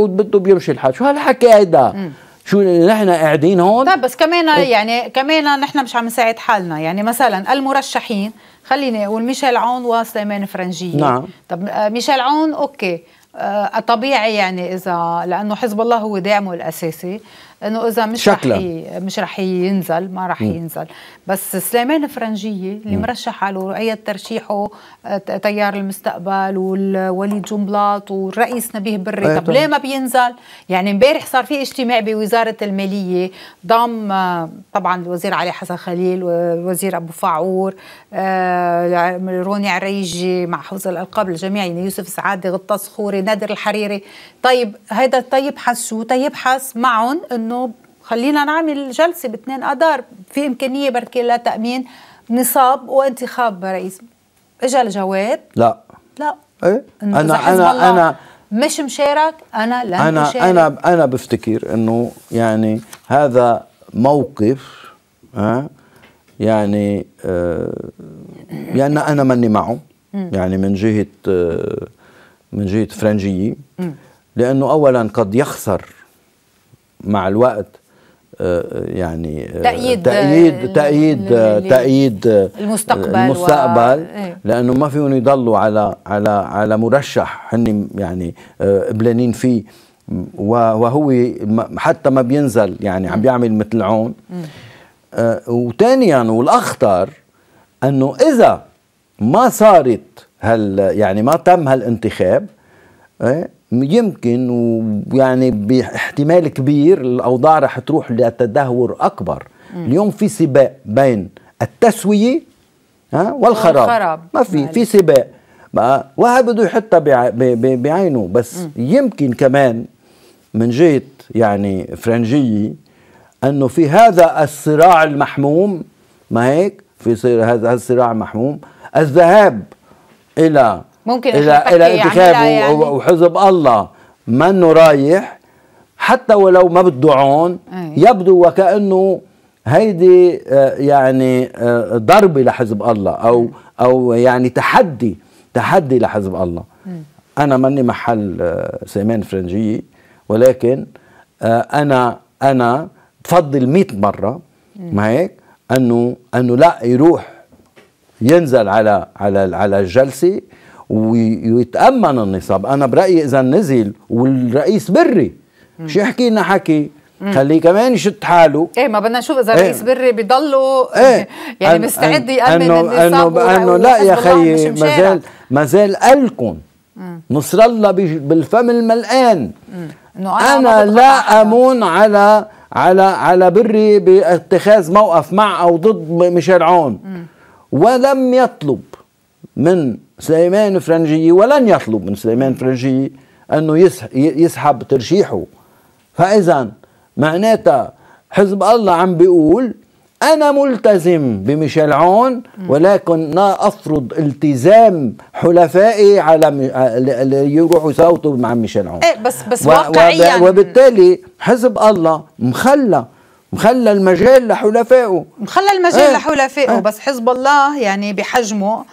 بده بيمشي الحال شو هالحكي هيدا شو نحن قاعدين هون طيب بس كمان إيه. يعني كمان نحن مش عم نساعد حالنا يعني مثلا المرشحين خليني اقول ميشيل عون وسليمان فرنجيه نعم طب آه، ميشيل عون اوكي آه، طبيعي يعني اذا لانه حزب الله هو داعمه الاساسي انه اذا مش شكلة. رح مش رح ينزل ما رح م. ينزل بس سليمان فرنجيه اللي م. مرشح على رؤية ترشيحه آه، تيار المستقبل ووليد جنبلاط والرئيس نبيه بري طب ليه ما بينزل يعني امبارح صار في اجتماع بوزاره الماليه ضم آه، طبعا الوزير علي حسن خليل والوزير ابو فاعور آه، روني عريجي مع حفظ الالقاب الجميع يعني يوسف سعاده غطاس خوري نادر الحريري طيب هذا طيب حس شو طيب حس معهم انه انه خلينا نعمل جلسه ب 2 اذار في امكانيه بركي لتامين نصاب وانتخاب رئيس اجى الجواب لا لا ايه انا انا انا مش مشارك انا لن انا أشارك. انا انا بفتكر انه يعني هذا موقف ها يعني آه يعني انا ماني معه يعني من جهه آه من جهه فرنجيه لانه اولا قد يخسر مع الوقت آه، آه، يعني آه، تأييد تأييد تأييد, تأييد المستقبل المستقبل و... إيه. لأنه ما فيهم يضلوا على على على مرشح هن يعني قبلانين فيه وهو حتى ما بينزل يعني عم بيعمل مثل عون وثانيا يعني والأخطر أنه إذا ما صارت هال يعني ما تم هالانتخاب إيه، يمكن ويعني باحتمال كبير الاوضاع رح تروح لتدهور اكبر م. اليوم في سباق بين التسويه ها والخراب, والخراب. ما في في سباق وهذا بده يحطها بعينه بس م. يمكن كمان من جهه يعني فرنجيه انه في هذا الصراع المحموم ما هيك في هذا الصراع المحموم الذهاب الى ممكن إذا الى يعني، انتخاب يعني. وحزب الله منه رايح حتى ولو ما بده عون يبدو وكانه هيدي آه، يعني ضربه آه، لحزب الله او او يعني تحدي تحدي لحزب الله انا ماني محل آه، سيمان فرنجيه ولكن انا انا بفضل 100 مره ما هيك انه انه لا يروح ينزل على على على الجلسه ويتامن النصاب انا برايي اذا نزل والرئيس بري شو يحكي لنا حكي خليه كمان يشد حاله ايه ما بدنا نشوف اذا الرئيس ايه بري بضله ايه يعني أن مستعد يامن النصاب انه انه لا يا خيي ما زال ما زال قالكم نصر الله بالفم الملقان انا, أنا لا امون على على على بري باتخاذ موقف مع او ضد ميشيل عون ولم يطلب من سليمان فرنجي ولن يطلب من سليمان فرنجي أنه يسحب ترشيحه فإذا معناتها حزب الله عم بيقول أنا ملتزم بميشيل عون ولكن لا أفرض التزام حلفائي على اللي يروحوا يصوتوا مع ميشيل عون إيه بس بس واقعيا وبالتالي حزب الله مخلى مخلى المجال لحلفائه مخلى المجال إيه لحلفائه إيه بس حزب الله يعني بحجمه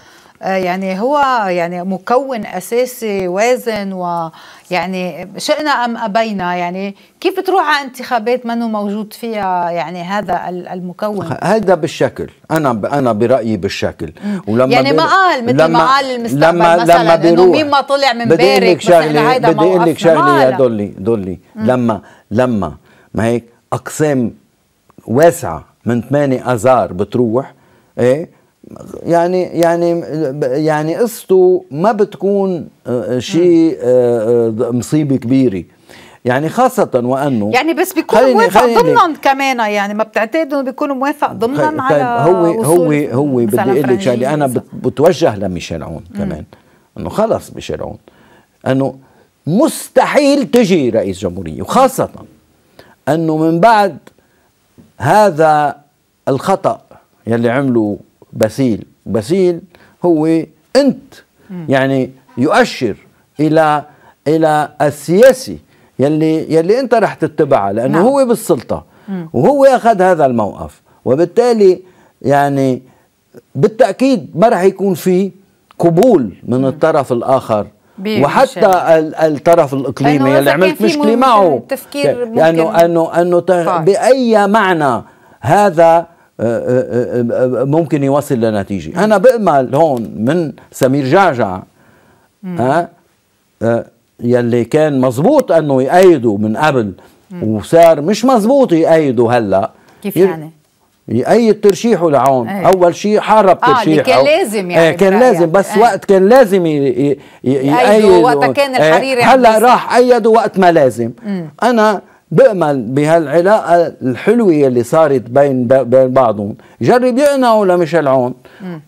آه، يعني هو يعني مكون اساسي وازن ويعني شئنا ام ابينا يعني كيف تروح على انتخابات منه موجود فيها يعني هذا المكون هذا بالشكل انا انا برايي بالشكل ولما يعني ما قال مثل ما قال المستقبل لما مثلا لما بيروح انه مين ما طلع من بارك شغله بدي اقول لك شغله يا دولي دولي لما لما ما هيك اقسام واسعه من 8 اذار بتروح ايه يعني يعني يعني قصته ما بتكون آه، شيء آه، آه، مصيبه كبيره يعني خاصة وأنه يعني بس بيكون موافق ضمنا كمان يعني ما بتعتقد أنه بيكون موافق ضمنا طيب على هو هو هو بدي أقول لك شغلة أنا بتوجه لميشيل عون كمان أنه خلص ميشيل عون أنه مستحيل تجي رئيس جمهورية وخاصة أنه من بعد هذا الخطأ يلي عمله بسيل بسيل هو أنت يعني يؤشر إلى إلى السياسي يلي يلي أنت رح تتبعه لأنه نعم. هو بالسلطة وهو أخذ هذا الموقف وبالتالي يعني بالتأكيد ما رح يكون في قبول من الطرف الآخر وحتى الطرف الاقليمي اللي عملت مشكله معه تفكير انه انه انه باي معنى هذا أه، أه، أه، ممكن يوصل لنتيجة أنا بأمل هون من سمير جعجع ها يلي كان مزبوط أنه يأيده من قبل وصار مش مزبوط يأيده هلأ كيف يعني؟ يأيد ترشيحه لعون أيه. اول شيء حارب ترشيحه آه كان لازم إيه، يعني أيه كان لازم بس أيه. وقت كان لازم يأيد وقت كان الحريري إيه، يعني آه هلا راح ايده وقت ما لازم مم. انا بأمل بهالعلاقة الحلوة اللي صارت بين بين بعضهم جرب يقنعوا لميشيل عون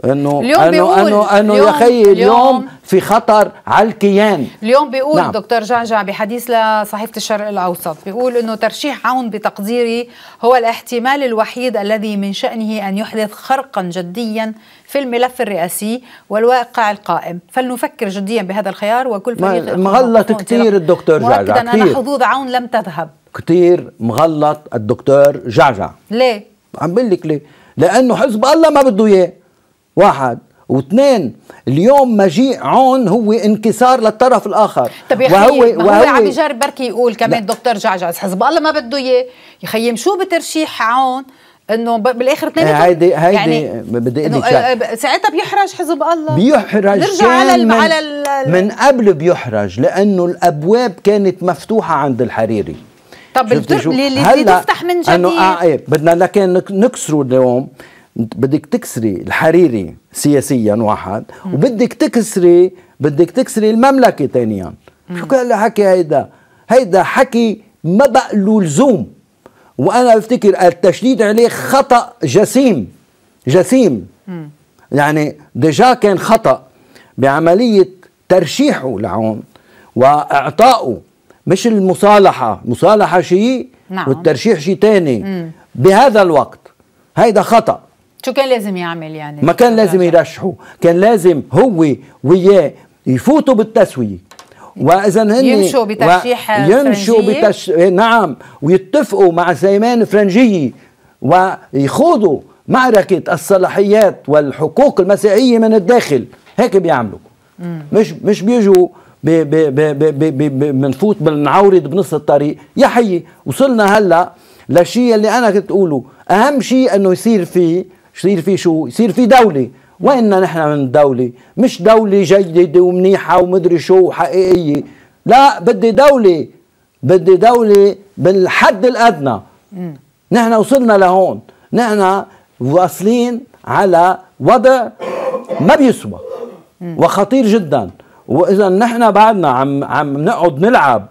انه انه انه انه يا خيي اليوم, اليوم في خطر على الكيان اليوم بيقول نعم. دكتور جعجع بحديث لصحيفة الشرق الأوسط بيقول أنه ترشيح عون بتقديري هو الاحتمال الوحيد الذي من شأنه أن يحدث خرقا جديا في الملف الرئاسي والواقع القائم فلنفكر جديا بهذا الخيار وكل فريق مغلط كثير الدكتور جعجع كثير حظوظ عون لم تذهب كثير مغلط الدكتور جعجع ليه؟ عم بقول لك ليه؟ لأنه حزب الله ما بده إياه واحد واثنين اليوم مجيء عون هو انكسار للطرف الاخر طب يا وهو, وهو, وهو عم يجرب بركي يقول كمان دكتور جعجعز حزب الله ما بده اياه يا شو بترشيح عون انه بالاخر اثنين إيه، هيدي هيدي يعني بدي اقول لك إيه، إيه، ساعتها بيحرج حزب الله بيحرج نرجع على على ال... من قبل بيحرج لانه الابواب كانت مفتوحه عند الحريري طب اللي تفتح من جديد انه آه إيه بدنا لكن نكسره اليوم بدك تكسري الحريري سياسيا واحد وبدك تكسري بدك تكسري المملكه ثانيا شو كان حكي هيدا هيدا حكي ما بقى له لزوم وانا بفتكر التشديد عليه خطا جسيم جسيم يعني ديجا كان خطا بعمليه ترشيحه لعون واعطائه مش المصالحه المصالحه شيء نعم. والترشيح شيء ثاني بهذا الوقت هيدا خطأ شو كان لازم يعمل يعني؟ ما كان لازم يرشحوا كان لازم هو وياه يفوتوا بالتسويه واذا هن يمشوا بترشيح يمشوا بتش... إيه، نعم ويتفقوا مع سليمان فرنجيه ويخوضوا معركه الصلاحيات والحقوق المسيحيه من الداخل هيك بيعملوا مم. مش مش بيجوا بنفوت بنعورد بنص الطريق يا حيي وصلنا هلا لشيء اللي انا كنت اقوله اهم شيء انه يصير فيه يصير في شو يصير في دولة وإن نحن من دولة مش دولة جيدة ومنيحة ومدري شو وحقيقية لا بدي دولة بدي دولة بالحد الأدنى نحن وصلنا لهون نحن واصلين على وضع ما بيسوى وخطير جدا واذا نحن بعدنا عم عم نقعد نلعب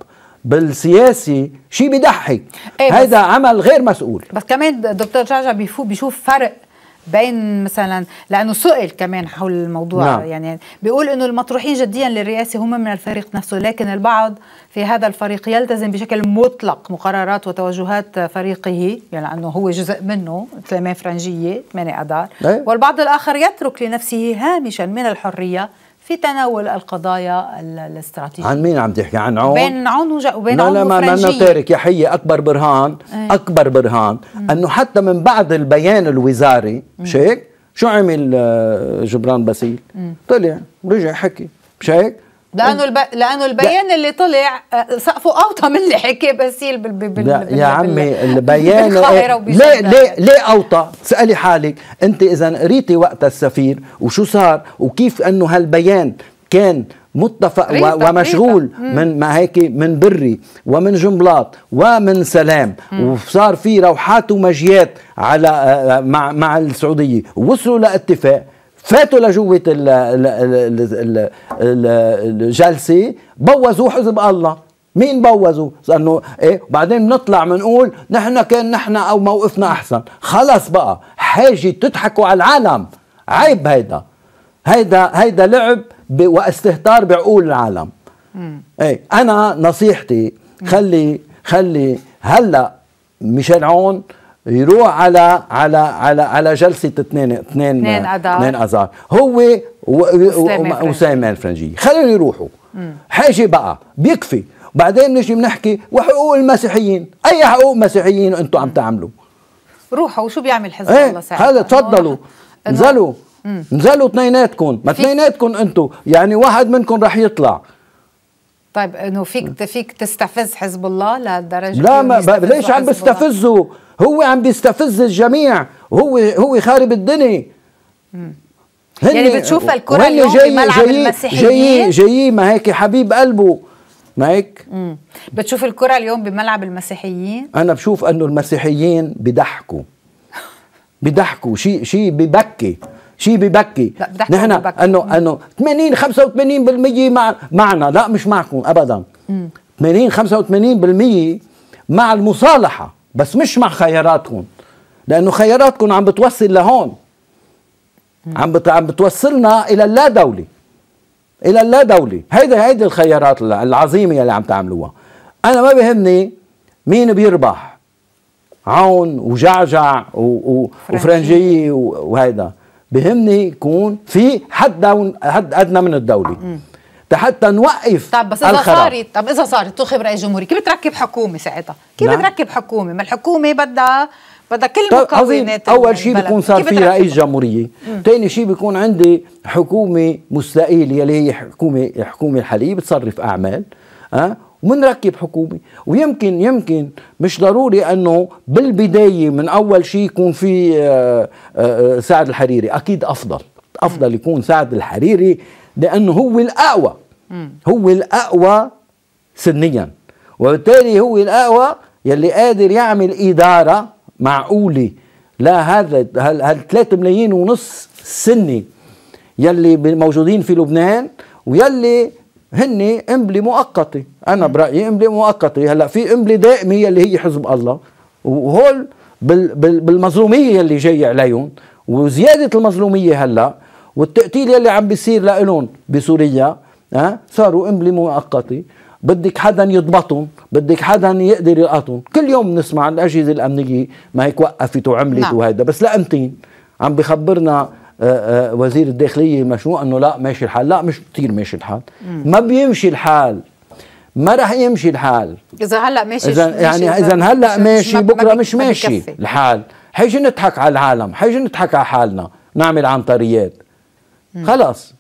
بالسياسي شيء بيضحك هذا إيه، عمل غير مسؤول بس كمان دكتور جعجع بيشوف فرق بين مثلا لانه سئل كمان حول الموضوع نعم. يعني بيقول انه المطروحين جديا للرئاسه هم من الفريق نفسه لكن البعض في هذا الفريق يلتزم بشكل مطلق مقررات وتوجهات فريقه يعني لانه هو جزء منه ثمان فرنجيه ثمانية اذار والبعض الاخر يترك لنفسه هامشا من الحريه في تناول القضايا الاستراتيجيه عن مين عم تحكي عن عون بين عون وج... وبين لا عون لا ما ما تارك يا حي اكبر برهان ايه. اكبر برهان مم. انه حتى من بعد البيان الوزاري مش هيك شو عمل آه، جبران باسيل طلع رجع حكي مش هيك لانه الب... لانه البيان اللي طلع آه، سقفه اوطى من اللي حكي باسيل بال... بال... لا بال... يا عمي إيه؟ البيان ليه ليه ليه اوطى؟ اسالي حالك انت اذا قريتي وقت السفير وشو صار وكيف انه هالبيان كان متفق ريطة ومشغول ريطة. من ما هيك من بري ومن جنبلاط ومن سلام مم. وصار في روحات ومجيات على آه، آه، مع مع السعوديه وصلوا لاتفاق فاتوا لجوة الجلسة بوزوا حزب الله مين بوزوا لانه ايه بعدين بنطلع بنقول نحن كان نحن او موقفنا احسن خلص بقى حاجه تضحكوا على العالم عيب هيدا هيدا هيدا لعب واستهتار بعقول العالم مم. ايه انا نصيحتي خلي خلي هلا ميشيل عون يروح على على على على جلسه اثنين اثنين اثنين اذار اثنين اذار هو وسام الفرنجيه خليهم يروحوا حاجه بقى بيكفي بعدين نجي بنحكي وحقوق المسيحيين اي حقوق مسيحيين انتم عم تعملوا روحوا وشو بيعمل حزب ايه الله ساعتها هلا تفضلوا انزلوا انزلوا اثنيناتكم ما اثنيناتكم انتم يعني واحد منكم رح يطلع طيب انه فيك فيك تستفز حزب الله لهالدرجه لا ما ليش عم بيستفزه هو عم بيستفز الجميع هو هو خارب الدنيا هن يعني بتشوف الكره اليوم جاي بملعب جاي المسيحيين جاي جاي ما هيك حبيب قلبه ما هيك بتشوف الكره اليوم بملعب المسيحيين انا بشوف انه المسيحيين بضحكوا بضحكوا شيء شيء ببكي شيء ببكي نحن انه انه 80 85% مع معنا لا مش معكم ابدا م. 80 85% مع المصالحه بس مش مع خياراتكم لانه خياراتكم عم بتوصل لهون عم بت... عم بتوصلنا الى اللا دوله الى اللا دوله هيدا هيدي الخيارات العظيمه اللي عم تعملوها انا ما بهمني مين بيربح عون وجعجع و... و... وفرنجيه وهيدا بهمني يكون في حد داون حد ادنى من الدولي حتى نوقف طب بس اذا صارت طب اذا صارت تو رئيس جمهوري كيف بتركب حكومه ساعتها؟ كيف نعم. بتركب حكومه؟ ما الحكومه بدها بدها كل مكونات اول شيء بيكون صار في رئيس جمهوريه، ثاني شيء بيكون عندي حكومه مستقيله اللي هي حكومه حكومه الحاليه بتصرف اعمال أه؟ ومنركب حكومه ويمكن يمكن مش ضروري انه بالبدايه من اول شيء يكون في آه، آه، آه، سعد الحريري اكيد افضل افضل يكون سعد الحريري لانه هو الاقوى هو الاقوى سنيا وبالتالي هو الاقوى يلي قادر يعمل اداره معقوله لهذا هال 3 ملايين ونص سني يلي موجودين في لبنان ويلي هن قنبله مؤقته انا برايي قنبله مؤقته هلا في قنبله دائمه اللي هي حزب الله وهول بالمظلوميه اللي جايه عليهم وزياده المظلوميه هلا والتقتيل يلي عم بيصير لهم بسوريا أه؟ صاروا قنبله مؤقته بدك حدا يضبطهم بدك حدا يقدر يلقطهم كل يوم بنسمع عن الاجهزه الامنيه ما هيك وقفت وعملت وهذا وهيدا نعم. بس لامتين عم بخبرنا آه، آه، وزير الداخليه مشروع انه لا ماشي الحال لا مش كثير ماشي الحال ما بيمشي الحال ما رح يمشي الحال اذا هلا ماشي اذا يعني اذا هلا ماشي بكره مش ماشي الحال حيجي نضحك على العالم حيجي نضحك على حالنا نعمل عنتريات خلص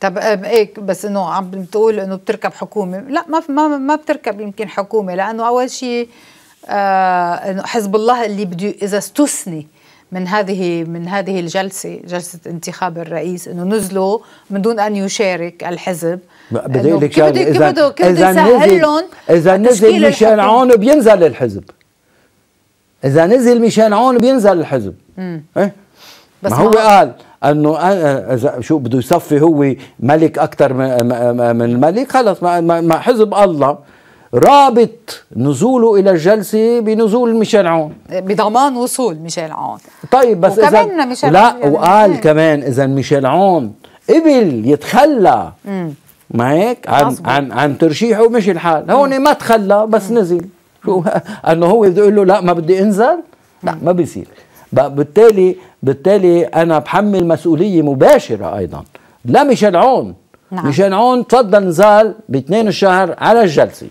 طب هيك آه، إيه، بس انه عم بتقول انه بتركب حكومه لا ما ما ما بتركب يمكن حكومه لانه اول شيء آه انه حزب الله اللي بده اذا استثني من هذه من هذه الجلسه جلسه انتخاب الرئيس انه نزلوا من دون ان يشارك الحزب بدي لك اذا كيف بده كيف بده يسهل لهم اذا نزل ميشيل عون بينزل الحزب اذا نزل ميشيل عون بينزل الحزب إيه؟ بس ما هو قال انه آه، آه، اذا شو بده يصفي هو ملك اكثر من الملك خلص ما حزب الله رابط نزوله الى الجلسه بنزول ميشيل عون بضمان وصول ميشيل عون طيب بس اذا ميشيل لا يعني. وقال مم. كمان اذا ميشيل عون قبل يتخلى ما هيك عن عن عن ترشيحه ومشي الحال هون ما تخلى بس مم. نزل شو انه هو بده يقول له لا ما بدي انزل لا ما بيصير بالتالي بالتالي انا بحمل مسؤوليه مباشره ايضا لا ميشيل عون نعم. ميشيل عون تفضل نزال باثنين الشهر على الجلسه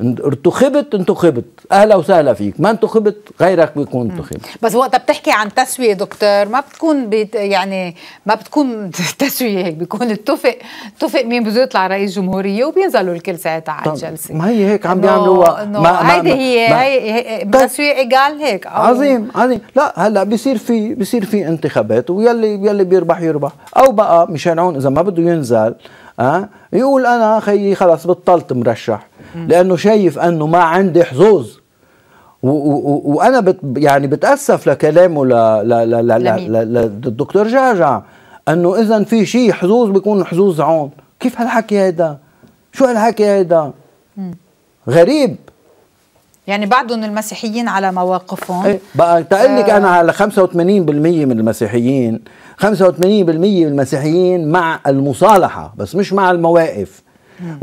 ارتخبت انتخبت اهلا وسهلا فيك ما انتخبت غيرك بيكون انتخب بس وقتها بتحكي عن تسويه دكتور ما بتكون بيت يعني ما بتكون تسويه هيك بيكون اتفق اتفق مين بده يطلع رئيس جمهوريه وبينزلوا الكل ساعتها على الجلسه ما هي هيك عم بيعملوها ما هيدي هي تسويه هي تسويه هيك عظيم عظيم لا هلا بصير في بصير في انتخابات ويلي يلي بيربح يربح او بقى مشان عون اذا ما بده ينزل ها أه؟ يقول انا خيي خلص بطلت مرشح لانه شايف انه ما عندي حظوظ وانا بت يعني بتاسف لكلامه ل ل ل ل للدكتور جعجع انه اذا في شيء حظوظ بيكون حظوظ عون كيف هالحكي هيدا شو هالحكي هيدا غريب يعني بعضهم المسيحيين على مواقفهم ايه بقى تقول لك آه. انا على 85% من المسيحيين 85% من المسيحيين مع المصالحه بس مش مع المواقف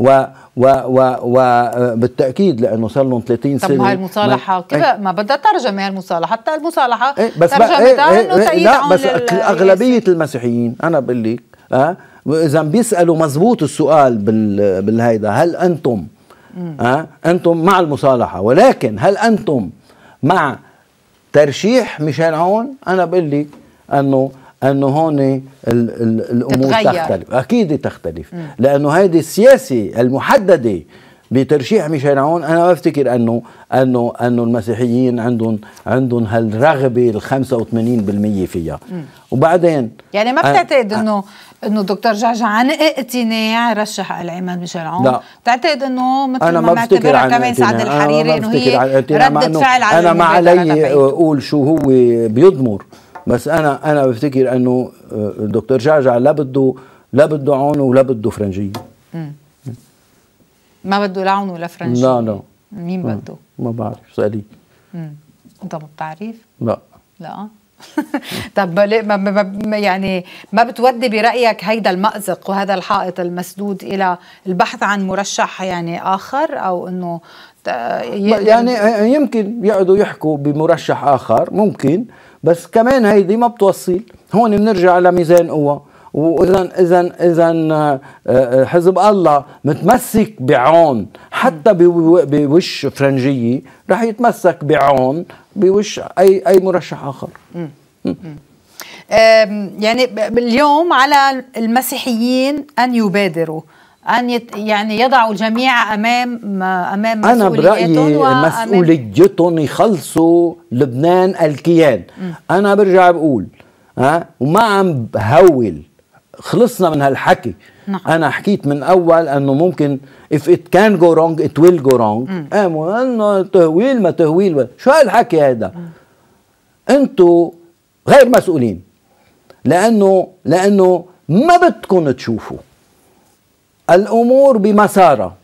و و و وبالتاكيد لانه صار لهم 30 سنه طب هاي المصالحه كذا إيه. ما بدها ترجمه هي المصالحه حتى المصالحه ايه بس ترجمتها ايه ايه انه لا بس اغلبيه المسيحيين انا بقول لك اه اذا بيسالوا مزبوط السؤال بال بالهيدا هل انتم ها أه؟ انتم مع المصالحه ولكن هل انتم مع ترشيح ميشيل عون انا بقول لك انه انه هون الامور تتغير. تختلف اكيد تختلف م. لانه هيدي السياسه المحدده بترشيح ميشيل عون انا ما بفتكر انه انه انه المسيحيين عندهم عندهم هالرغبه ال 85% فيها وبعدين يعني ما بتعتقد انه انه دكتور جعجع عن اقتناع رشح العماد ميشيل عون لا بتعتقد انه مثل أنا ما, ما بعتبرها كمان سعد الحريري انه هي ردة فعل على انا ما علي اقول شو هو بيضمر بس انا انا بفتكر انه آه، الدكتور جعجع لا بده لا بده عون ولا بده فرنجيه ما بده لا عون ولا فرنجيه لا لا مين بده؟ ما بعرف سألي انت ما بتعرف؟ لا لا طب ما ما يعني ما بتودي برايك هيدا المأزق وهذا الحائط المسدود الى البحث عن مرشح يعني اخر او انه يعني آه، يمكن يقعدوا يحكوا بمرشح اخر ممكن بس كمان هيدي ما بتوصل هون بنرجع لميزان قوى واذا اذا اذا آه، آه، حزب الله متمسك بعون حتى بوش فرنجيه رح يتمسك بعون بوش اي اي مرشح اخر يعني اليوم على المسيحيين ان يبادروا ان يت يعني يضعوا الجميع امام امام انا برايي مسؤوليتهم يخلصوا لبنان الكيان م. انا برجع بقول ها وما عم بهول خلصنا من هالحكي نعم. انا حكيت من اول انه ممكن if it can go wrong it will go wrong قاموا إيه، انه تهويل ما تهويل شو هالحكي هذا انتوا غير مسؤولين لانه لانه ما بدكم تشوفوا الأمور بمسارة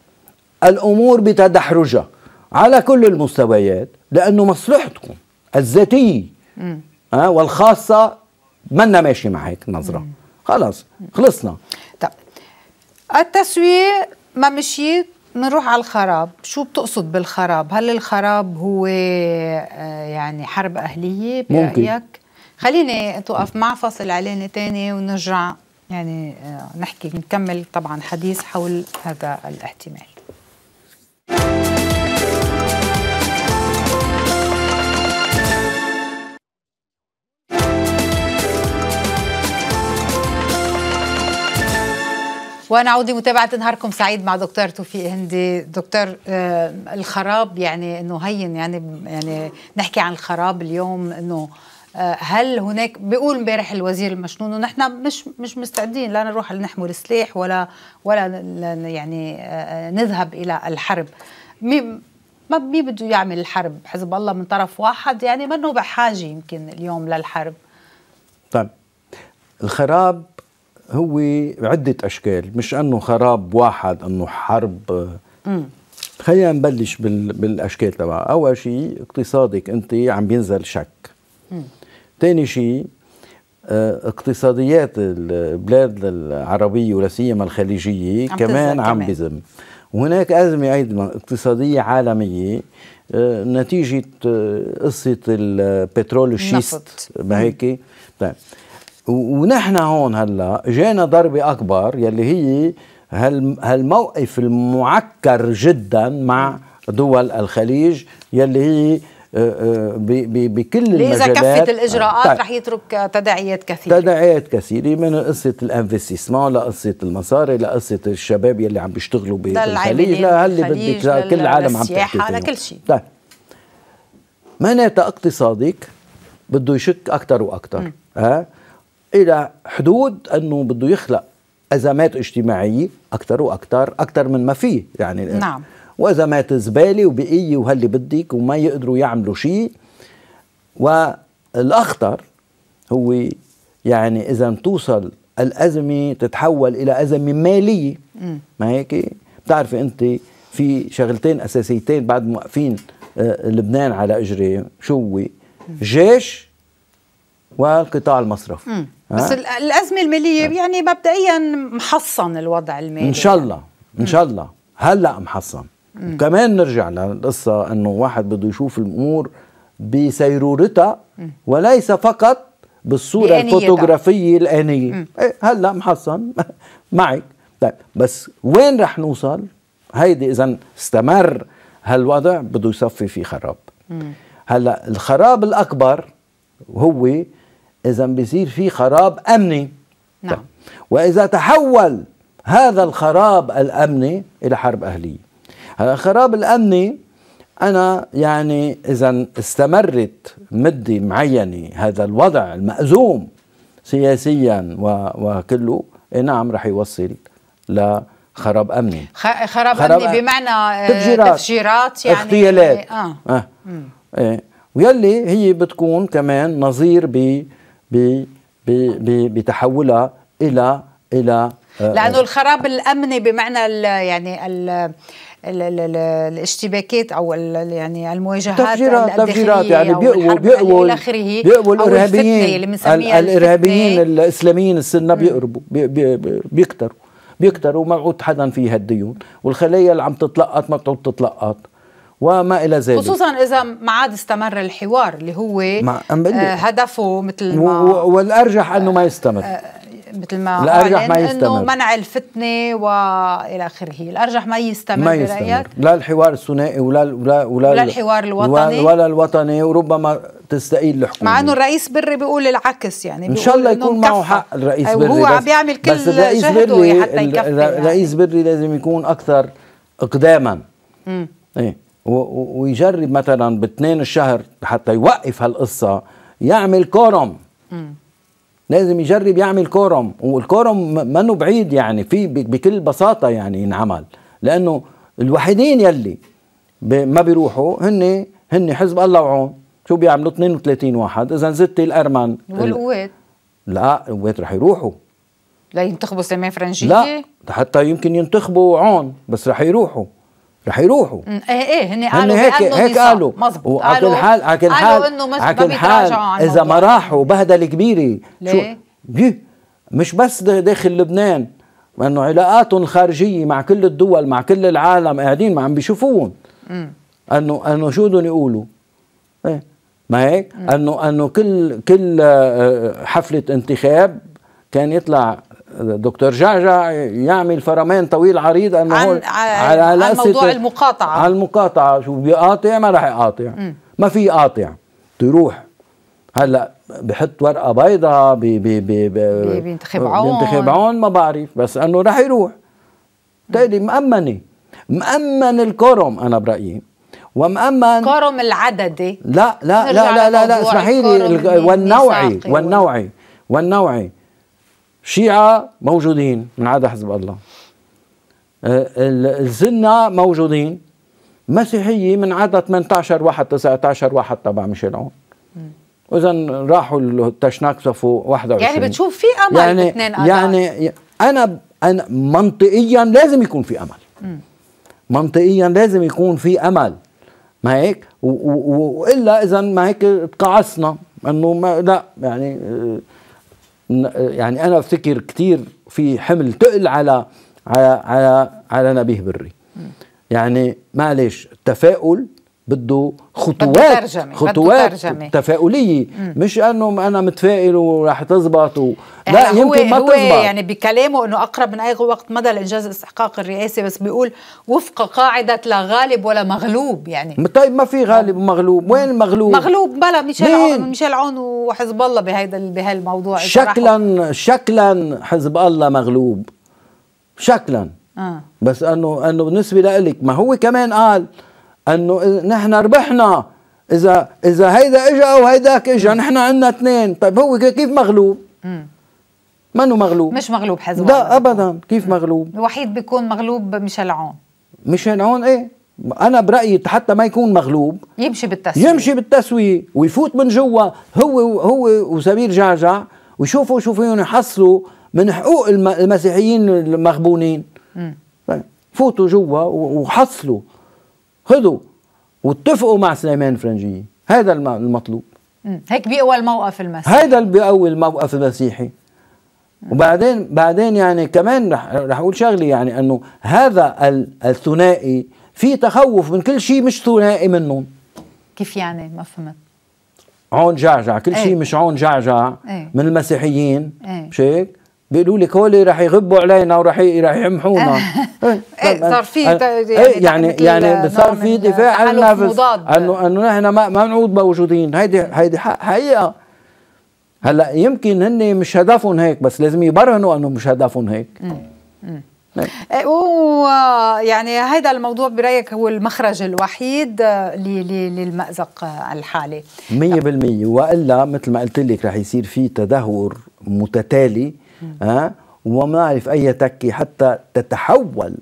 الأمور بتدحرجة على كل المستويات لأنه مصلحتكم الذاتية أه والخاصة منا ماشي مع هيك نظرة خلاص خلصنا طب التسوية ما مشيت نروح على الخراب شو بتقصد بالخراب هل الخراب هو آه، يعني حرب أهلية برأيك ممكن. خليني توقف مع فاصل اعلاني تاني ونرجع يعني آه، نحكي نكمل طبعا حديث حول هذا الاحتمال ونعود لمتابعة نهاركم سعيد مع دكتور توفيق هندي دكتور آه الخراب يعني انه هين يعني يعني نحكي عن الخراب اليوم انه آه، هل هناك بيقول امبارح الوزير المشنون ونحن مش مش مستعدين لا نروح نحمل سلاح ولا ولا يعني آه، نذهب الى الحرب مين ما مين بده يعمل الحرب حزب الله من طرف واحد يعني منه بحاجه يمكن اليوم للحرب طيب الخراب هو عدة أشكال مش أنه خراب واحد أنه حرب م. خلينا نبلش بالأشكال تبعها أول شيء اقتصادك أنت عم بينزل شك م. ثاني شيء آه، اقتصاديات البلاد العربية ولا سيما الخليجية عم كمان عم بزم وهناك أزمة أيضا اقتصادية عالمية آه، نتيجة آه، قصة البترول الشيست ما هيك طيب ونحن هون هلا جينا ضربة أكبر يلي هي هالموقف المعكر جدا مع دول الخليج يلي هي آه، آه، بكل المجالات إذا كفت آه، الإجراءات طيب. رح يترك تداعيات كثيرة تداعيات كثيرة من قصة الانفستيسمون لقصة المصاري لقصة الشباب يلي عم بيشتغلوا بالخليج لا اللي بدك كل العالم عم تحكي على كل شيء طيب معناتها اقتصادك بده يشك أكثر وأكثر ها إلى حدود أنه بده يخلق أزمات اجتماعية أكثر وأكثر أكثر من ما فيه يعني نعم واذا مات زباله وبقيه وهاللي بدك وما يقدروا يعملوا شيء والاخطر هو يعني اذا توصل الازمه تتحول الى ازمه ماليه ما هيك بتعرفي انت في شغلتين اساسيتين بعد موقفين آه، لبنان على اجري شو هو جيش والقطاع المصرف مم. بس الازمه الماليه آه. يعني مبدئيا محصن الوضع المالي ان شاء الله ان شاء الله هلا محصن وكمان نرجع للقصة أنه واحد بده يشوف الأمور بسيرورتها وليس فقط بالصورة بأنية الفوتوغرافية الآنية إيه هلأ محصن معك طيب بس وين رح نوصل هيدي إذا استمر هالوضع بده يصفي في خراب هلأ الخراب الأكبر هو إذا بيصير في خراب أمني نعم. طيب. وإذا تحول هذا الخراب الأمني إلى حرب أهلية هلا الخراب الامني انا يعني اذا استمرت مده معينه هذا الوضع المأزوم سياسيا وكله إيه نعم رح يوصل لخراب امني خراب, خراب امني بمعنى آه، تفجيرات, تفجيرات يعني اغتيالات اه, آه. إيه. ويلي هي بتكون كمان نظير ب ب بتحولها الى الى آه، لانه الخراب الامني بمعنى ال يعني ال الاشتباكات او يعني المواجهات التفجيرات التفجيرات يعني بيقووا بيقووا الى اخره بيقووا الارهابيين الارهابيين الاسلاميين السنه بيقربوا بيكتروا بيكتروا ما عود حدا في الديون والخلايا اللي عم تتلقط ما بتعود تتلقط وما الى ذلك خصوصا اذا ما عاد استمر الحوار اللي هو آه، هدفه مثل ما والارجح انه ما يستمر آه، مثل ما الارجح ما يستمر انه منع الفتنه والى اخره، الارجح ما يستمر ما يستمر برأيك؟ لا الحوار الثنائي ولا ولا ولا, ولا الحوار الوطني ولا الوطني وربما تستقيل الحكومه مع انه الرئيس بري بيقول العكس يعني ان شاء الله يكون معه حق الرئيس بري وهو عم بيعمل كل بس الرئيس بري حتى يكفي يعني. الرئيس يعني. بري لازم يكون اكثر اقداما امم ايه ويجرب مثلا باثنين الشهر حتى يوقف هالقصه يعمل كورم امم لازم يجرب يعمل كورم والكورم منه بعيد يعني في بكل بساطه يعني ينعمل لانه الوحيدين يلي ما بيروحوا هن هن حزب الله وعون شو بيعملوا 32 واحد اذا زدت الارمن والقوات لا القوات رح يروحوا لا ينتخبوا سليمان فرنجيه لا حتى يمكن ينتخبوا عون بس رح يروحوا رح يروحوا ايه ايه هن قالوا هيك هيك قالوا مظبوط قالوا حال على كل حال انه ما بيتراجعوا عن اذا ما راحوا بهدله كبيره ليه؟ مش بس داخل لبنان لانه علاقاتهم الخارجيه مع كل الدول مع كل العالم قاعدين ما عم بيشوفوهم انه انه شو بدهم يقولوا ايه ما هيك انه انه كل كل آه، حفله انتخاب كان يطلع دكتور جعجع يعمل فرمان طويل عريض انه عن, على, عن موضوع المقاطعه عن المقاطعه شو بيقاطع ما راح يقاطع م. ما في قاطع تروح هلا بحط ورقه بيضاء بي بي بي بي بينتخب عون بينتخب عون ما بعرف بس انه راح يروح تالي مأمنه مأمن الكرم انا برايي ومأمن كرم العددي لا لا لا لا لا, لا, لا اسمحي لي والنوعي والنوعي والنوعي شيعة موجودين من عدا حزب الله أه، الزنا موجودين مسيحية من عدا 18 واحد 19 واحد تبع ميشيل عون واذا راحوا تشناكسفوا 21 يعني بتشوف في امل يعني يعني انا انا منطقيا لازم يكون في امل منطقيا لازم يكون في امل ما هيك والا اذا ما هيك تقعصنا انه ما لا يعني أه، يعني انا افتكر كثير في حمل تقل على على على, على نبيه بري يعني معلش التفاؤل بده خطوات ترجمة. خطوات ترجمة. تفاؤليه مم. مش انه انا متفائل وراح تزبط و... لا يعني هو يمكن ما هو تزبط يعني بكلامه انه اقرب من اي وقت مدى لانجاز استحقاق الرئاسه بس بيقول وفق قاعده لا غالب ولا مغلوب يعني طيب ما في غالب ومغلوب وين المغلوب مغلوب بلا ميشيل عون ميشيل عون وحزب الله بهيدا بهالموضوع شكلا شكلا حزب الله مغلوب شكلا آه. بس انه انه بالنسبه لك ما هو كمان قال انه نحن ربحنا اذا اذا هيدا اجا وهيداك اجا نحن عندنا اثنين طيب هو كيف مغلوب انه مغلوب مش مغلوب حزب لا ابدا كيف مغلوب الوحيد بيكون مغلوب ميشيل عون ميشيل عون ايه انا برايي حتى ما يكون مغلوب يمشي بالتسويه يمشي بالتسويه ويفوت من جوا هو هو وسمير جعجع ويشوفوا شو فيهم يحصلوا من حقوق المسيحيين المغبونين طيب، فوتوا جوا وحصلوا خذوا واتفقوا مع سليمان فرنجيه هذا المطلوب هيك بيقوى الموقف المسيحي هذا اللي بيقوي الموقف المسيحي وبعدين بعدين يعني كمان رح رح اقول شغله يعني انه هذا الثنائي في تخوف من كل شيء مش ثنائي منهم كيف يعني ما فهمت عون جعجع كل إيه. شيء مش عون جعجع ايه؟ من المسيحيين ايه؟ مش هيك بيقولوا لك هول رح يغبوا علينا وراح رح يمحونا ايه, إيه، صار في إيه، يعني إيه، يعني-, يعني صار في دفاع يعني عن النفس انه انه نحن ما ما بنعود موجودين هيدي هيدي حقيقه هلا يمكن هن مش هدفهم هيك بس لازم يبرهنوا انه مش هدفهم هيك و يعني هذا الموضوع برايك هو المخرج الوحيد آه، للمأزق الحالي 100% والا مثل ما قلت لك رح يصير في تدهور متتالي ها وما اعرف أي تكي حتى تتحول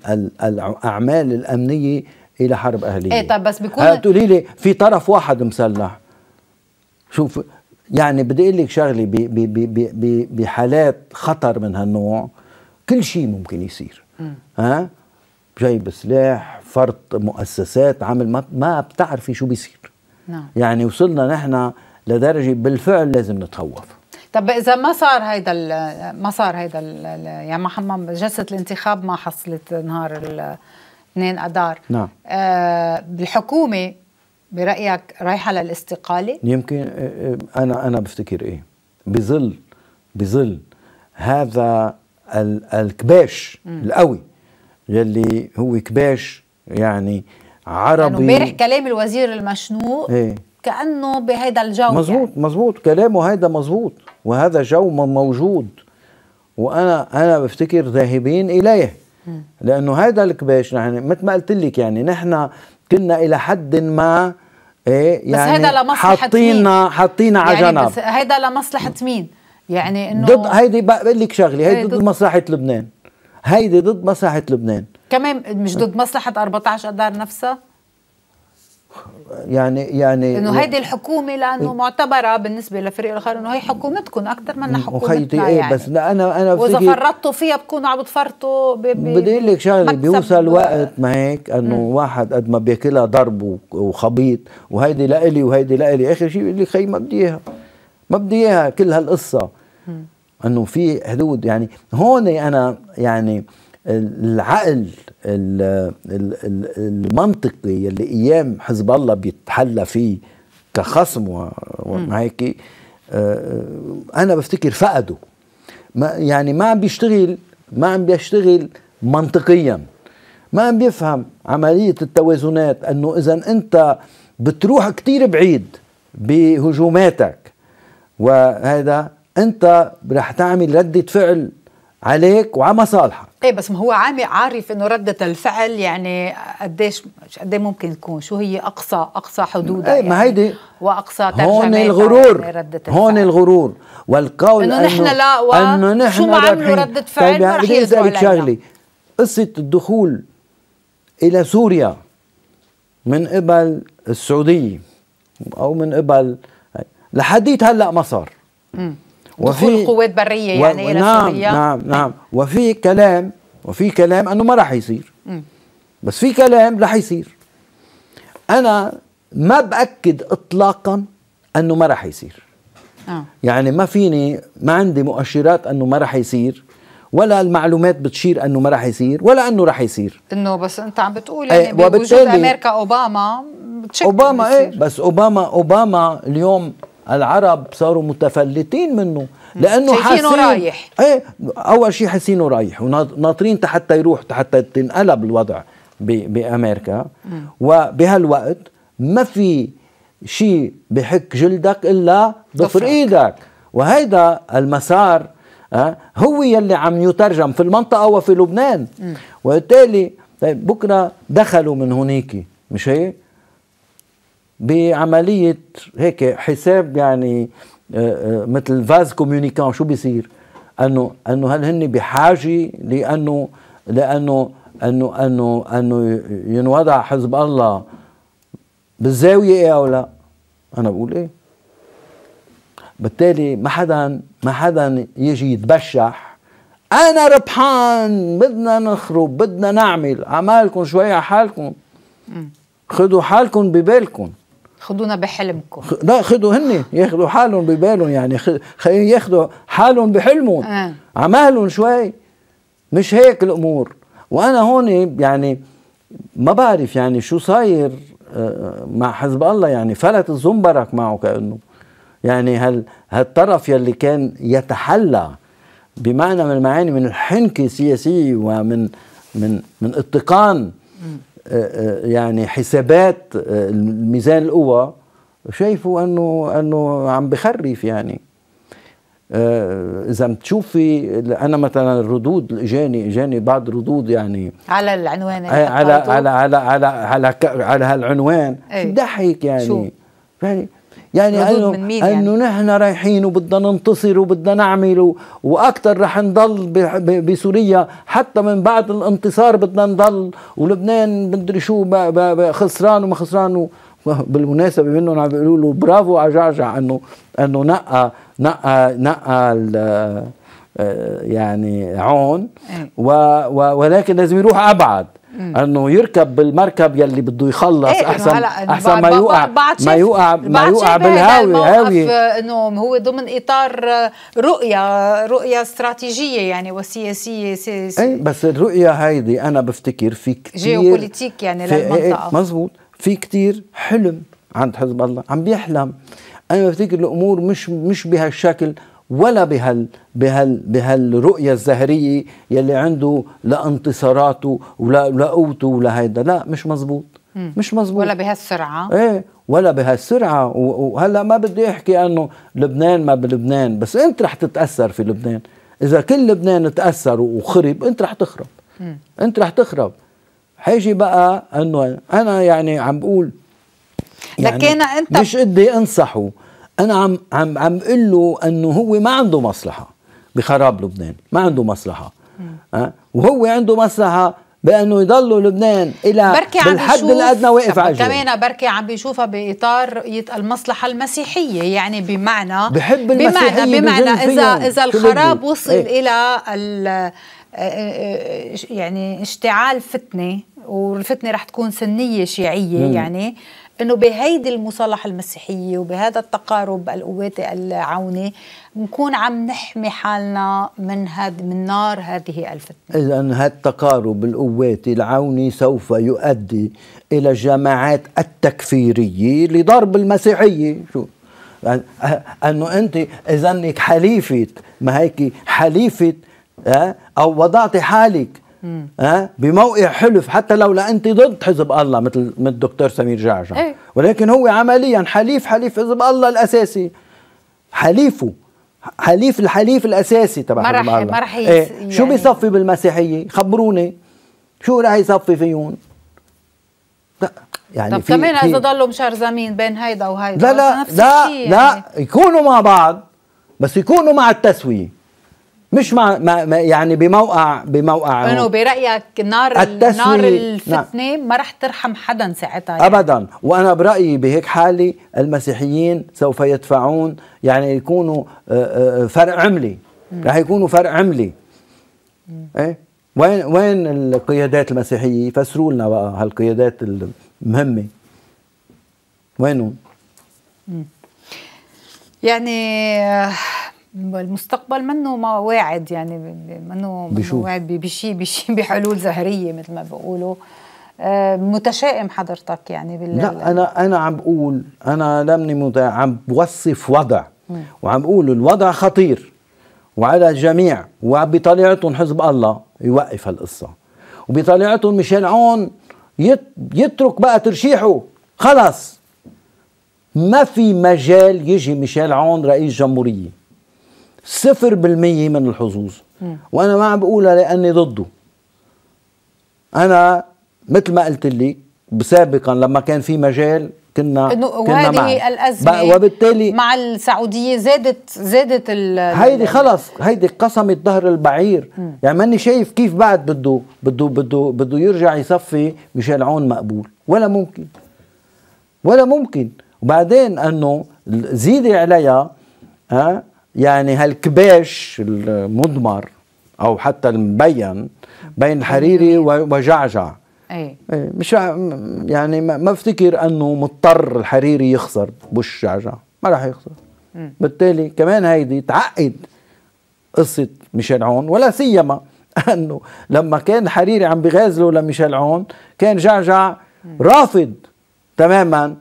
الأعمال الأمنية إلى حرب أهلية إيه طب بس بيكون هتقولي لي في طرف واحد مسلح شوف يعني بدي أقول لك شغلة بحالات خطر من هالنوع كل شيء ممكن يصير م. ها جايب سلاح فرط مؤسسات عمل ما, ما بتعرفي شو بيصير نعم. يعني وصلنا نحن لدرجة بالفعل لازم نتخوف طب اذا ما صار هيدا ما صار هيدا يعني ما جلسه الانتخاب ما حصلت نهار 2 اذار نعم آه الحكومه برايك رايحه للاستقاله يمكن آه، آه، انا انا بفتكر ايه بظل بظل هذا الكباش م. القوي يلي هو كباش يعني عربي امبارح يعني كلام الوزير المشنوق ايه؟ كانه بهيدا الجو يعني. مزبوط يعني. مزبوط كلامه هيدا مزبوط وهذا جو موجود وانا انا بفتكر ذاهبين اليه لانه هذا الكباش يعني مثل ما قلت لك يعني نحن كنا الى حد ما ايه يعني, يعني بس هيدا لمصلحه مين؟ حطينا على جنب يعني هيدا لمصلحه مين؟ يعني انه ضد هيدي بقول لك شغله هيدي إيه، ضد, ضد مصلحه لبنان هيدي ضد مصلحه لبنان كمان مش ضد مصلحه 14 اذار نفسها؟ يعني يعني انه هيدي الحكومه لانه إيه. معتبره بالنسبه لفريق الاخر انه هي حكومتكم اكثر منها حكومتنا ايه يعني بس لا انا انا واذا فرطتوا فيها بكونوا عم بتفرطوا بدي اقول لك شغله بيوصل وقت ما هيك انه واحد قد ما بياكلها ضرب وخبيط وهيدي لإلي وهيدي لإلي اخر شيء بيقول لي خي ما بدي اياها ما بدي اياها كل هالقصه انه في حدود يعني هون انا يعني العقل المنطقي اللي ايام حزب الله بيتحلى فيه كخصم هيك آه، انا بفتكر فقده ما يعني ما عم بيشتغل ما عم بيشتغل منطقيا ما عم بيفهم عملية التوازنات انه اذا انت بتروح كتير بعيد بهجوماتك وهذا انت رح تعمل ردة فعل عليك وعلى مصالحك ايه بس ما هو عامي عارف انه رده الفعل يعني قديش قد ممكن تكون شو هي اقصى اقصى حدودها ايه ما هيدي يعني واقصى هون يعني الغرور هون الغرور والقول انه نحن لا و... انه نحن شو ما عملوا رده فعل طيب يعني ما رح يرجعوا شغلي قصه الدخول الى سوريا من قبل السعوديه او من قبل لحديت هلا ما صار وفي قوات بريه و... يعني و... الى نعم سوريا نعم نعم وفي كلام وفي كلام انه ما راح يصير م. بس في كلام راح يصير انا ما باكد اطلاقا انه ما راح يصير آه. يعني ما فيني ما عندي مؤشرات انه ما راح يصير ولا المعلومات بتشير انه ما راح يصير ولا انه راح يصير انه بس انت عم بتقول إيه، يعني ايه بوجود امريكا اوباما اوباما ايه بس اوباما اوباما اليوم العرب صاروا متفلتين منه لانه حاسين رايح ايه اول شيء حاسينه رايح وناطرين حتى يروح حتى تنقلب الوضع بامريكا وبهالوقت ما في شيء بحك جلدك الا ضفر ايدك وهيدا المسار آه، هو يلي عم يترجم في المنطقه وفي لبنان وبالتالي طيب، بكره دخلوا من هنيك مش هيك بعملية هيك حساب يعني آه، آه، مثل فاز كوميونيكان شو بيصير انه انه هل هن بحاجه لانه لانه انه انه انه ينوضع حزب الله بالزاويه ايه او لا انا بقول ايه بالتالي ما حدا ما حدا يجي يتبشح انا ربحان بدنا نخرب بدنا نعمل عمالكم شوي على حالكم خذوا حالكم ببالكم خذونا بحلمكم لا خذوا هن ياخذوا حالهم ببالهم يعني خليهم ياخذوا حالهم بحلمهم آه. عمالهم شوي مش هيك الامور وانا هون يعني ما بعرف يعني شو صاير آه، مع حزب الله يعني فلت الزنبرك معه كانه يعني هال هالطرف يلي كان يتحلى بمعنى من المعاني من الحنكه السياسيه ومن من من اتقان يعني حسابات ميزان القوى شايفوا انه انه عم بخرف يعني اذا بتشوفي انا مثلا الردود اجاني اجاني بعض ردود يعني على العنوان على على على على على, على, على هالعنوان ايه؟ ضحك يعني شو؟ يعني يعني, يعني انه من مين انه يعني؟ نحن رايحين وبدنا ننتصر وبدنا نعمل واكثر رح نضل بسوريا حتى من بعد الانتصار بدنا نضل ولبنان مدري شو خسران وما خسران بالمناسبه منهم عم بيقولوا له برافو على جعجع انه انه نقى نقى نقى آه، يعني عون إيه. ولكن لازم يروح ابعد انه يركب بالمركب يلي بده يخلص إيه احسن احسن ما يوقع ما يوقع ما يوقع إيه، بالهاوي هاوي انه هو ضمن اطار رؤيه رؤيه استراتيجيه يعني وسياسيه سياسيه اي بس الرؤيه هيدي انا بفتكر في كثير جيوبوليتيك يعني إيه، إيه، للمنطقه مزبوط في كثير حلم عند حزب الله عم بيحلم انا بفتكر الامور مش مش بهالشكل ولا بهال بهال بهالرؤية الزهرية يلي عنده لانتصاراته ولا لقوته ولا هيدا لا مش مزبوط مش مزبوط ولا بهالسرعة ايه ولا بهالسرعة وهلا ما بدي احكي انه لبنان ما بلبنان بس انت رح تتأثر في لبنان اذا كل لبنان تأثر وخرب انت رح تخرب م. انت رح تخرب حيجي بقى انه انا يعني عم بقول يعني لكن انت مش قدي انصحه انا عم عم عم اقول له انه هو ما عنده مصلحه بخراب لبنان ما عنده مصلحه أه؟ وهو عنده مصلحه بانه يضلوا لبنان الى بركي الادنى واقف على كمان بركي عم بيشوفها باطار رؤيه المصلحه المسيحيه يعني بمعنى بحب المسيحية بمعنى بمعنى اذا اذا الخراب وصل ايه؟ الى آه، آه، آه، يعني اشتعال فتنه والفتنه رح تكون سنيه شيعيه مم. يعني انه بهيدي المصالحه المسيحيه وبهذا التقارب القواتي العوني بنكون عم نحمي حالنا من هاد من نار هذه الفتنه اذا هذا التقارب القواتي العوني سوف يؤدي الى الجماعات التكفيريه لضرب المسيحيه شو يعني، أه، انه انت اذا انك حليفه ما هيك حليفه أه؟ او وضعت حالك أه؟ بموقع حلف حتى لو لا انت ضد حزب الله مثل الدكتور سمير جعجع ايه؟ ولكن هو عمليا حليف حليف حزب الله الاساسي حليفه حليف الحليف الاساسي تبع حزب الله ما رح ايه؟ يعني شو بيصفي بالمسيحيه خبروني شو رح يصفي فيهم لا يعني طب في كمان اذا ضلوا مشرزمين بين هيدا وهيدا لا لا لا, لا يعني. لا يكونوا مع بعض بس يكونوا مع التسويه مش مع ما يعني بموقع بموقع انه برايك نار التسوية نار نعم. الفتنه نعم. ما رح ترحم حدا ساعتها يعني. ابدا وانا برايي بهيك حاله المسيحيين سوف يدفعون يعني يكونوا آه، آه، فرق عملي رح يكونوا فرق عملي ايه وين وين القيادات المسيحيه يفسروا لنا بقى هالقيادات المهمه وينهم يعني آه، المستقبل منه ما واعد يعني منه بشو واعد بشيء بشيء بحلول زهريه مثل ما بيقولوا آه، متشائم حضرتك يعني بال لا انا انا عم بقول انا لمني عم بوصف وضع م. وعم بقول الوضع خطير وعلى الجميع وبطليعتهم حزب الله يوقف هالقصه وبطليعتهم ميشيل عون يت... يترك بقى ترشيحه خلص ما في مجال يجي ميشيل عون رئيس جمهوريه صفر بالمية من الحظوظ وأنا ما عم بقولها لأني ضده أنا مثل ما قلت لك سابقا لما كان في مجال كنا انه وهذه الازمه وبالتالي مع السعوديه زادت زادت ال هيدي خلص هيدي قسمت ظهر البعير م. يعني ماني شايف كيف بعد بده بده بده بده يرجع يصفي ميشيل عون مقبول ولا ممكن ولا ممكن وبعدين انه زيدي عليها ها يعني هالكباش المضمر او حتى المبين بين الحريري وجعجع أي. إيه، مش يعني ما افتكر انه مضطر الحريري يخسر بوش جعجع ما راح يخسر م. بالتالي كمان هيدي تعقد قصه ميشيل عون ولا سيما انه لما كان الحريري عم بغازله لميشيل عون كان جعجع رافض تماما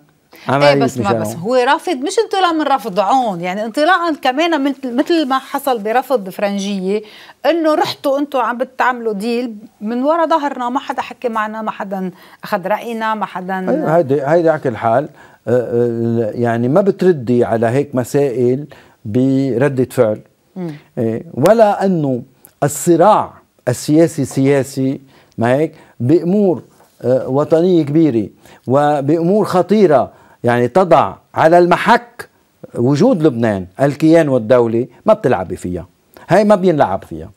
ايه بس ما بس هو رافض مش انطلاقا من رفض عون يعني انطلاقا كمان مثل ما حصل برفض فرنجيه انه رحتوا انتم عم بتعملوا ديل من ورا ظهرنا ما حدا حكي معنا ما حدا اخذ راينا ما حدا ايوه هيدي هيدي على كل حال آه، آه، يعني ما بتردي على هيك مسائل برده فعل إيه، ولا انه الصراع السياسي سياسي ما هيك بامور آه، وطنيه كبيره وبامور خطيره يعني تضع على المحك وجود لبنان الكيان والدولة ما بتلعبي فيها هاي ما بينلعب فيها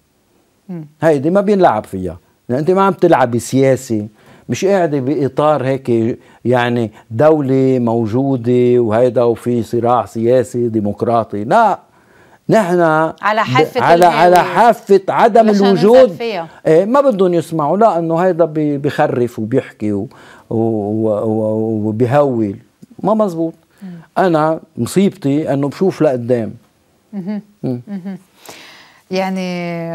هيدي ما بينلعب فيها لأن أنت ما عم تلعبي سياسي مش قاعدة بإطار هيك يعني دولة موجودة وهيدا وفي صراع سياسي ديمقراطي لا نحن على حافة على على حافة عدم الوجود إيه ما بدهم يسمعوا لا انه هيدا بخرف وبيحكي وبهول ما مزبوط انا مصيبتي انه بشوف لقدام يعني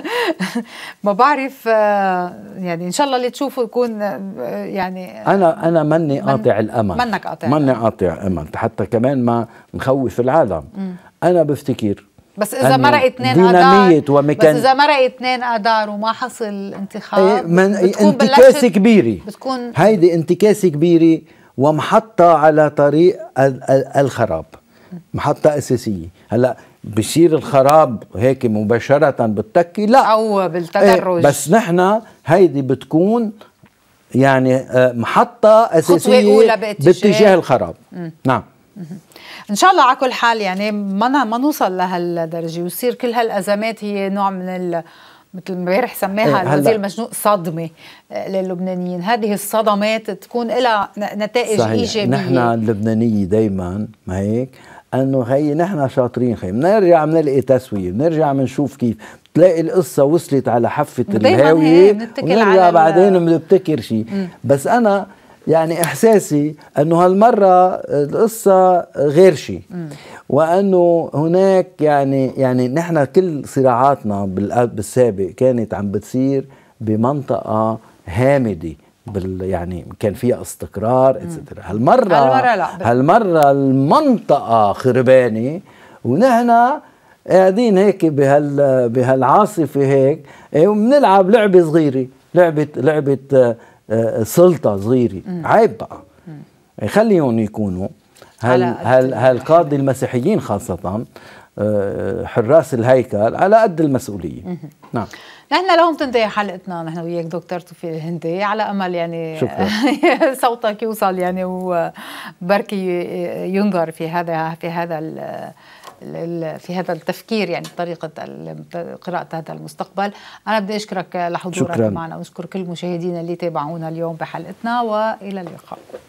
ما بعرف آه، يعني ان شاء الله اللي تشوفه يكون آه، يعني آه، انا انا ماني قاطع من الامل منك قاطع ماني قاطع امل حتى كمان ما نخوف العالم انا بفتكر بس اذا مرق اثنين اذار ومكان بس اذا مرق اثنين اذار وما حصل انتخاب إيه، من انتكاسه كبيره بتكون هيدي انتكاسه كبيره ومحطة على طريق الخراب محطة أساسية هلأ بصير الخراب هيك مباشرة بالتكي لا أو بالتدرج ايه بس نحن هيدي بتكون يعني آه، محطة أساسية خطوة أولى باتجاه, باتجاه الخراب م. نعم ان شاء الله على كل حال يعني ما ما نوصل لهالدرجه ويصير كل هالازمات هي نوع من مثل امبارح سماها إيه، الوزير المجنون صدمه آه، للبنانيين هذه الصدمات تكون لها نتائج صحيح. ايجابيه نحن اللبنانيه دائما ما هيك انه هي نحن شاطرين خي بنرجع بنلقي تسويه بنرجع بنشوف كيف بتلاقي القصه وصلت على حفه الهاويه بنرجع بعدين بنبتكر شيء بس انا يعني إحساسي أنه هالمرة القصة غير شيء وأنه هناك يعني يعني نحن كل صراعاتنا بالسابق كانت عم بتصير بمنطقة هامدة بال يعني كان فيها استقرار اتسترا هالمرة هالمرة لا هالمرة المنطقة خربانة ونحن قاعدين هيك بهال بهالعاصفة هيك إيه، وبنلعب لعبة صغيرة لعبة لعبة آه، سلطه صغيره عيب بقى خليهم يكونوا هل هل هالقاضي المسيحيين خاصه آه، حراس الهيكل على قد المسؤوليه نعم نحن لهم تنتهي حلقتنا نحن وياك دكتور توفي الهندي على امل يعني شكرا. صوتك يوصل يعني وبركي ينظر في هذا في هذا في هذا التفكير يعني طريقة قراءة هذا المستقبل أنا بدي أشكرك لحضورك معنا وأشكر كل المشاهدين اللي تابعونا اليوم بحلقتنا وإلى اللقاء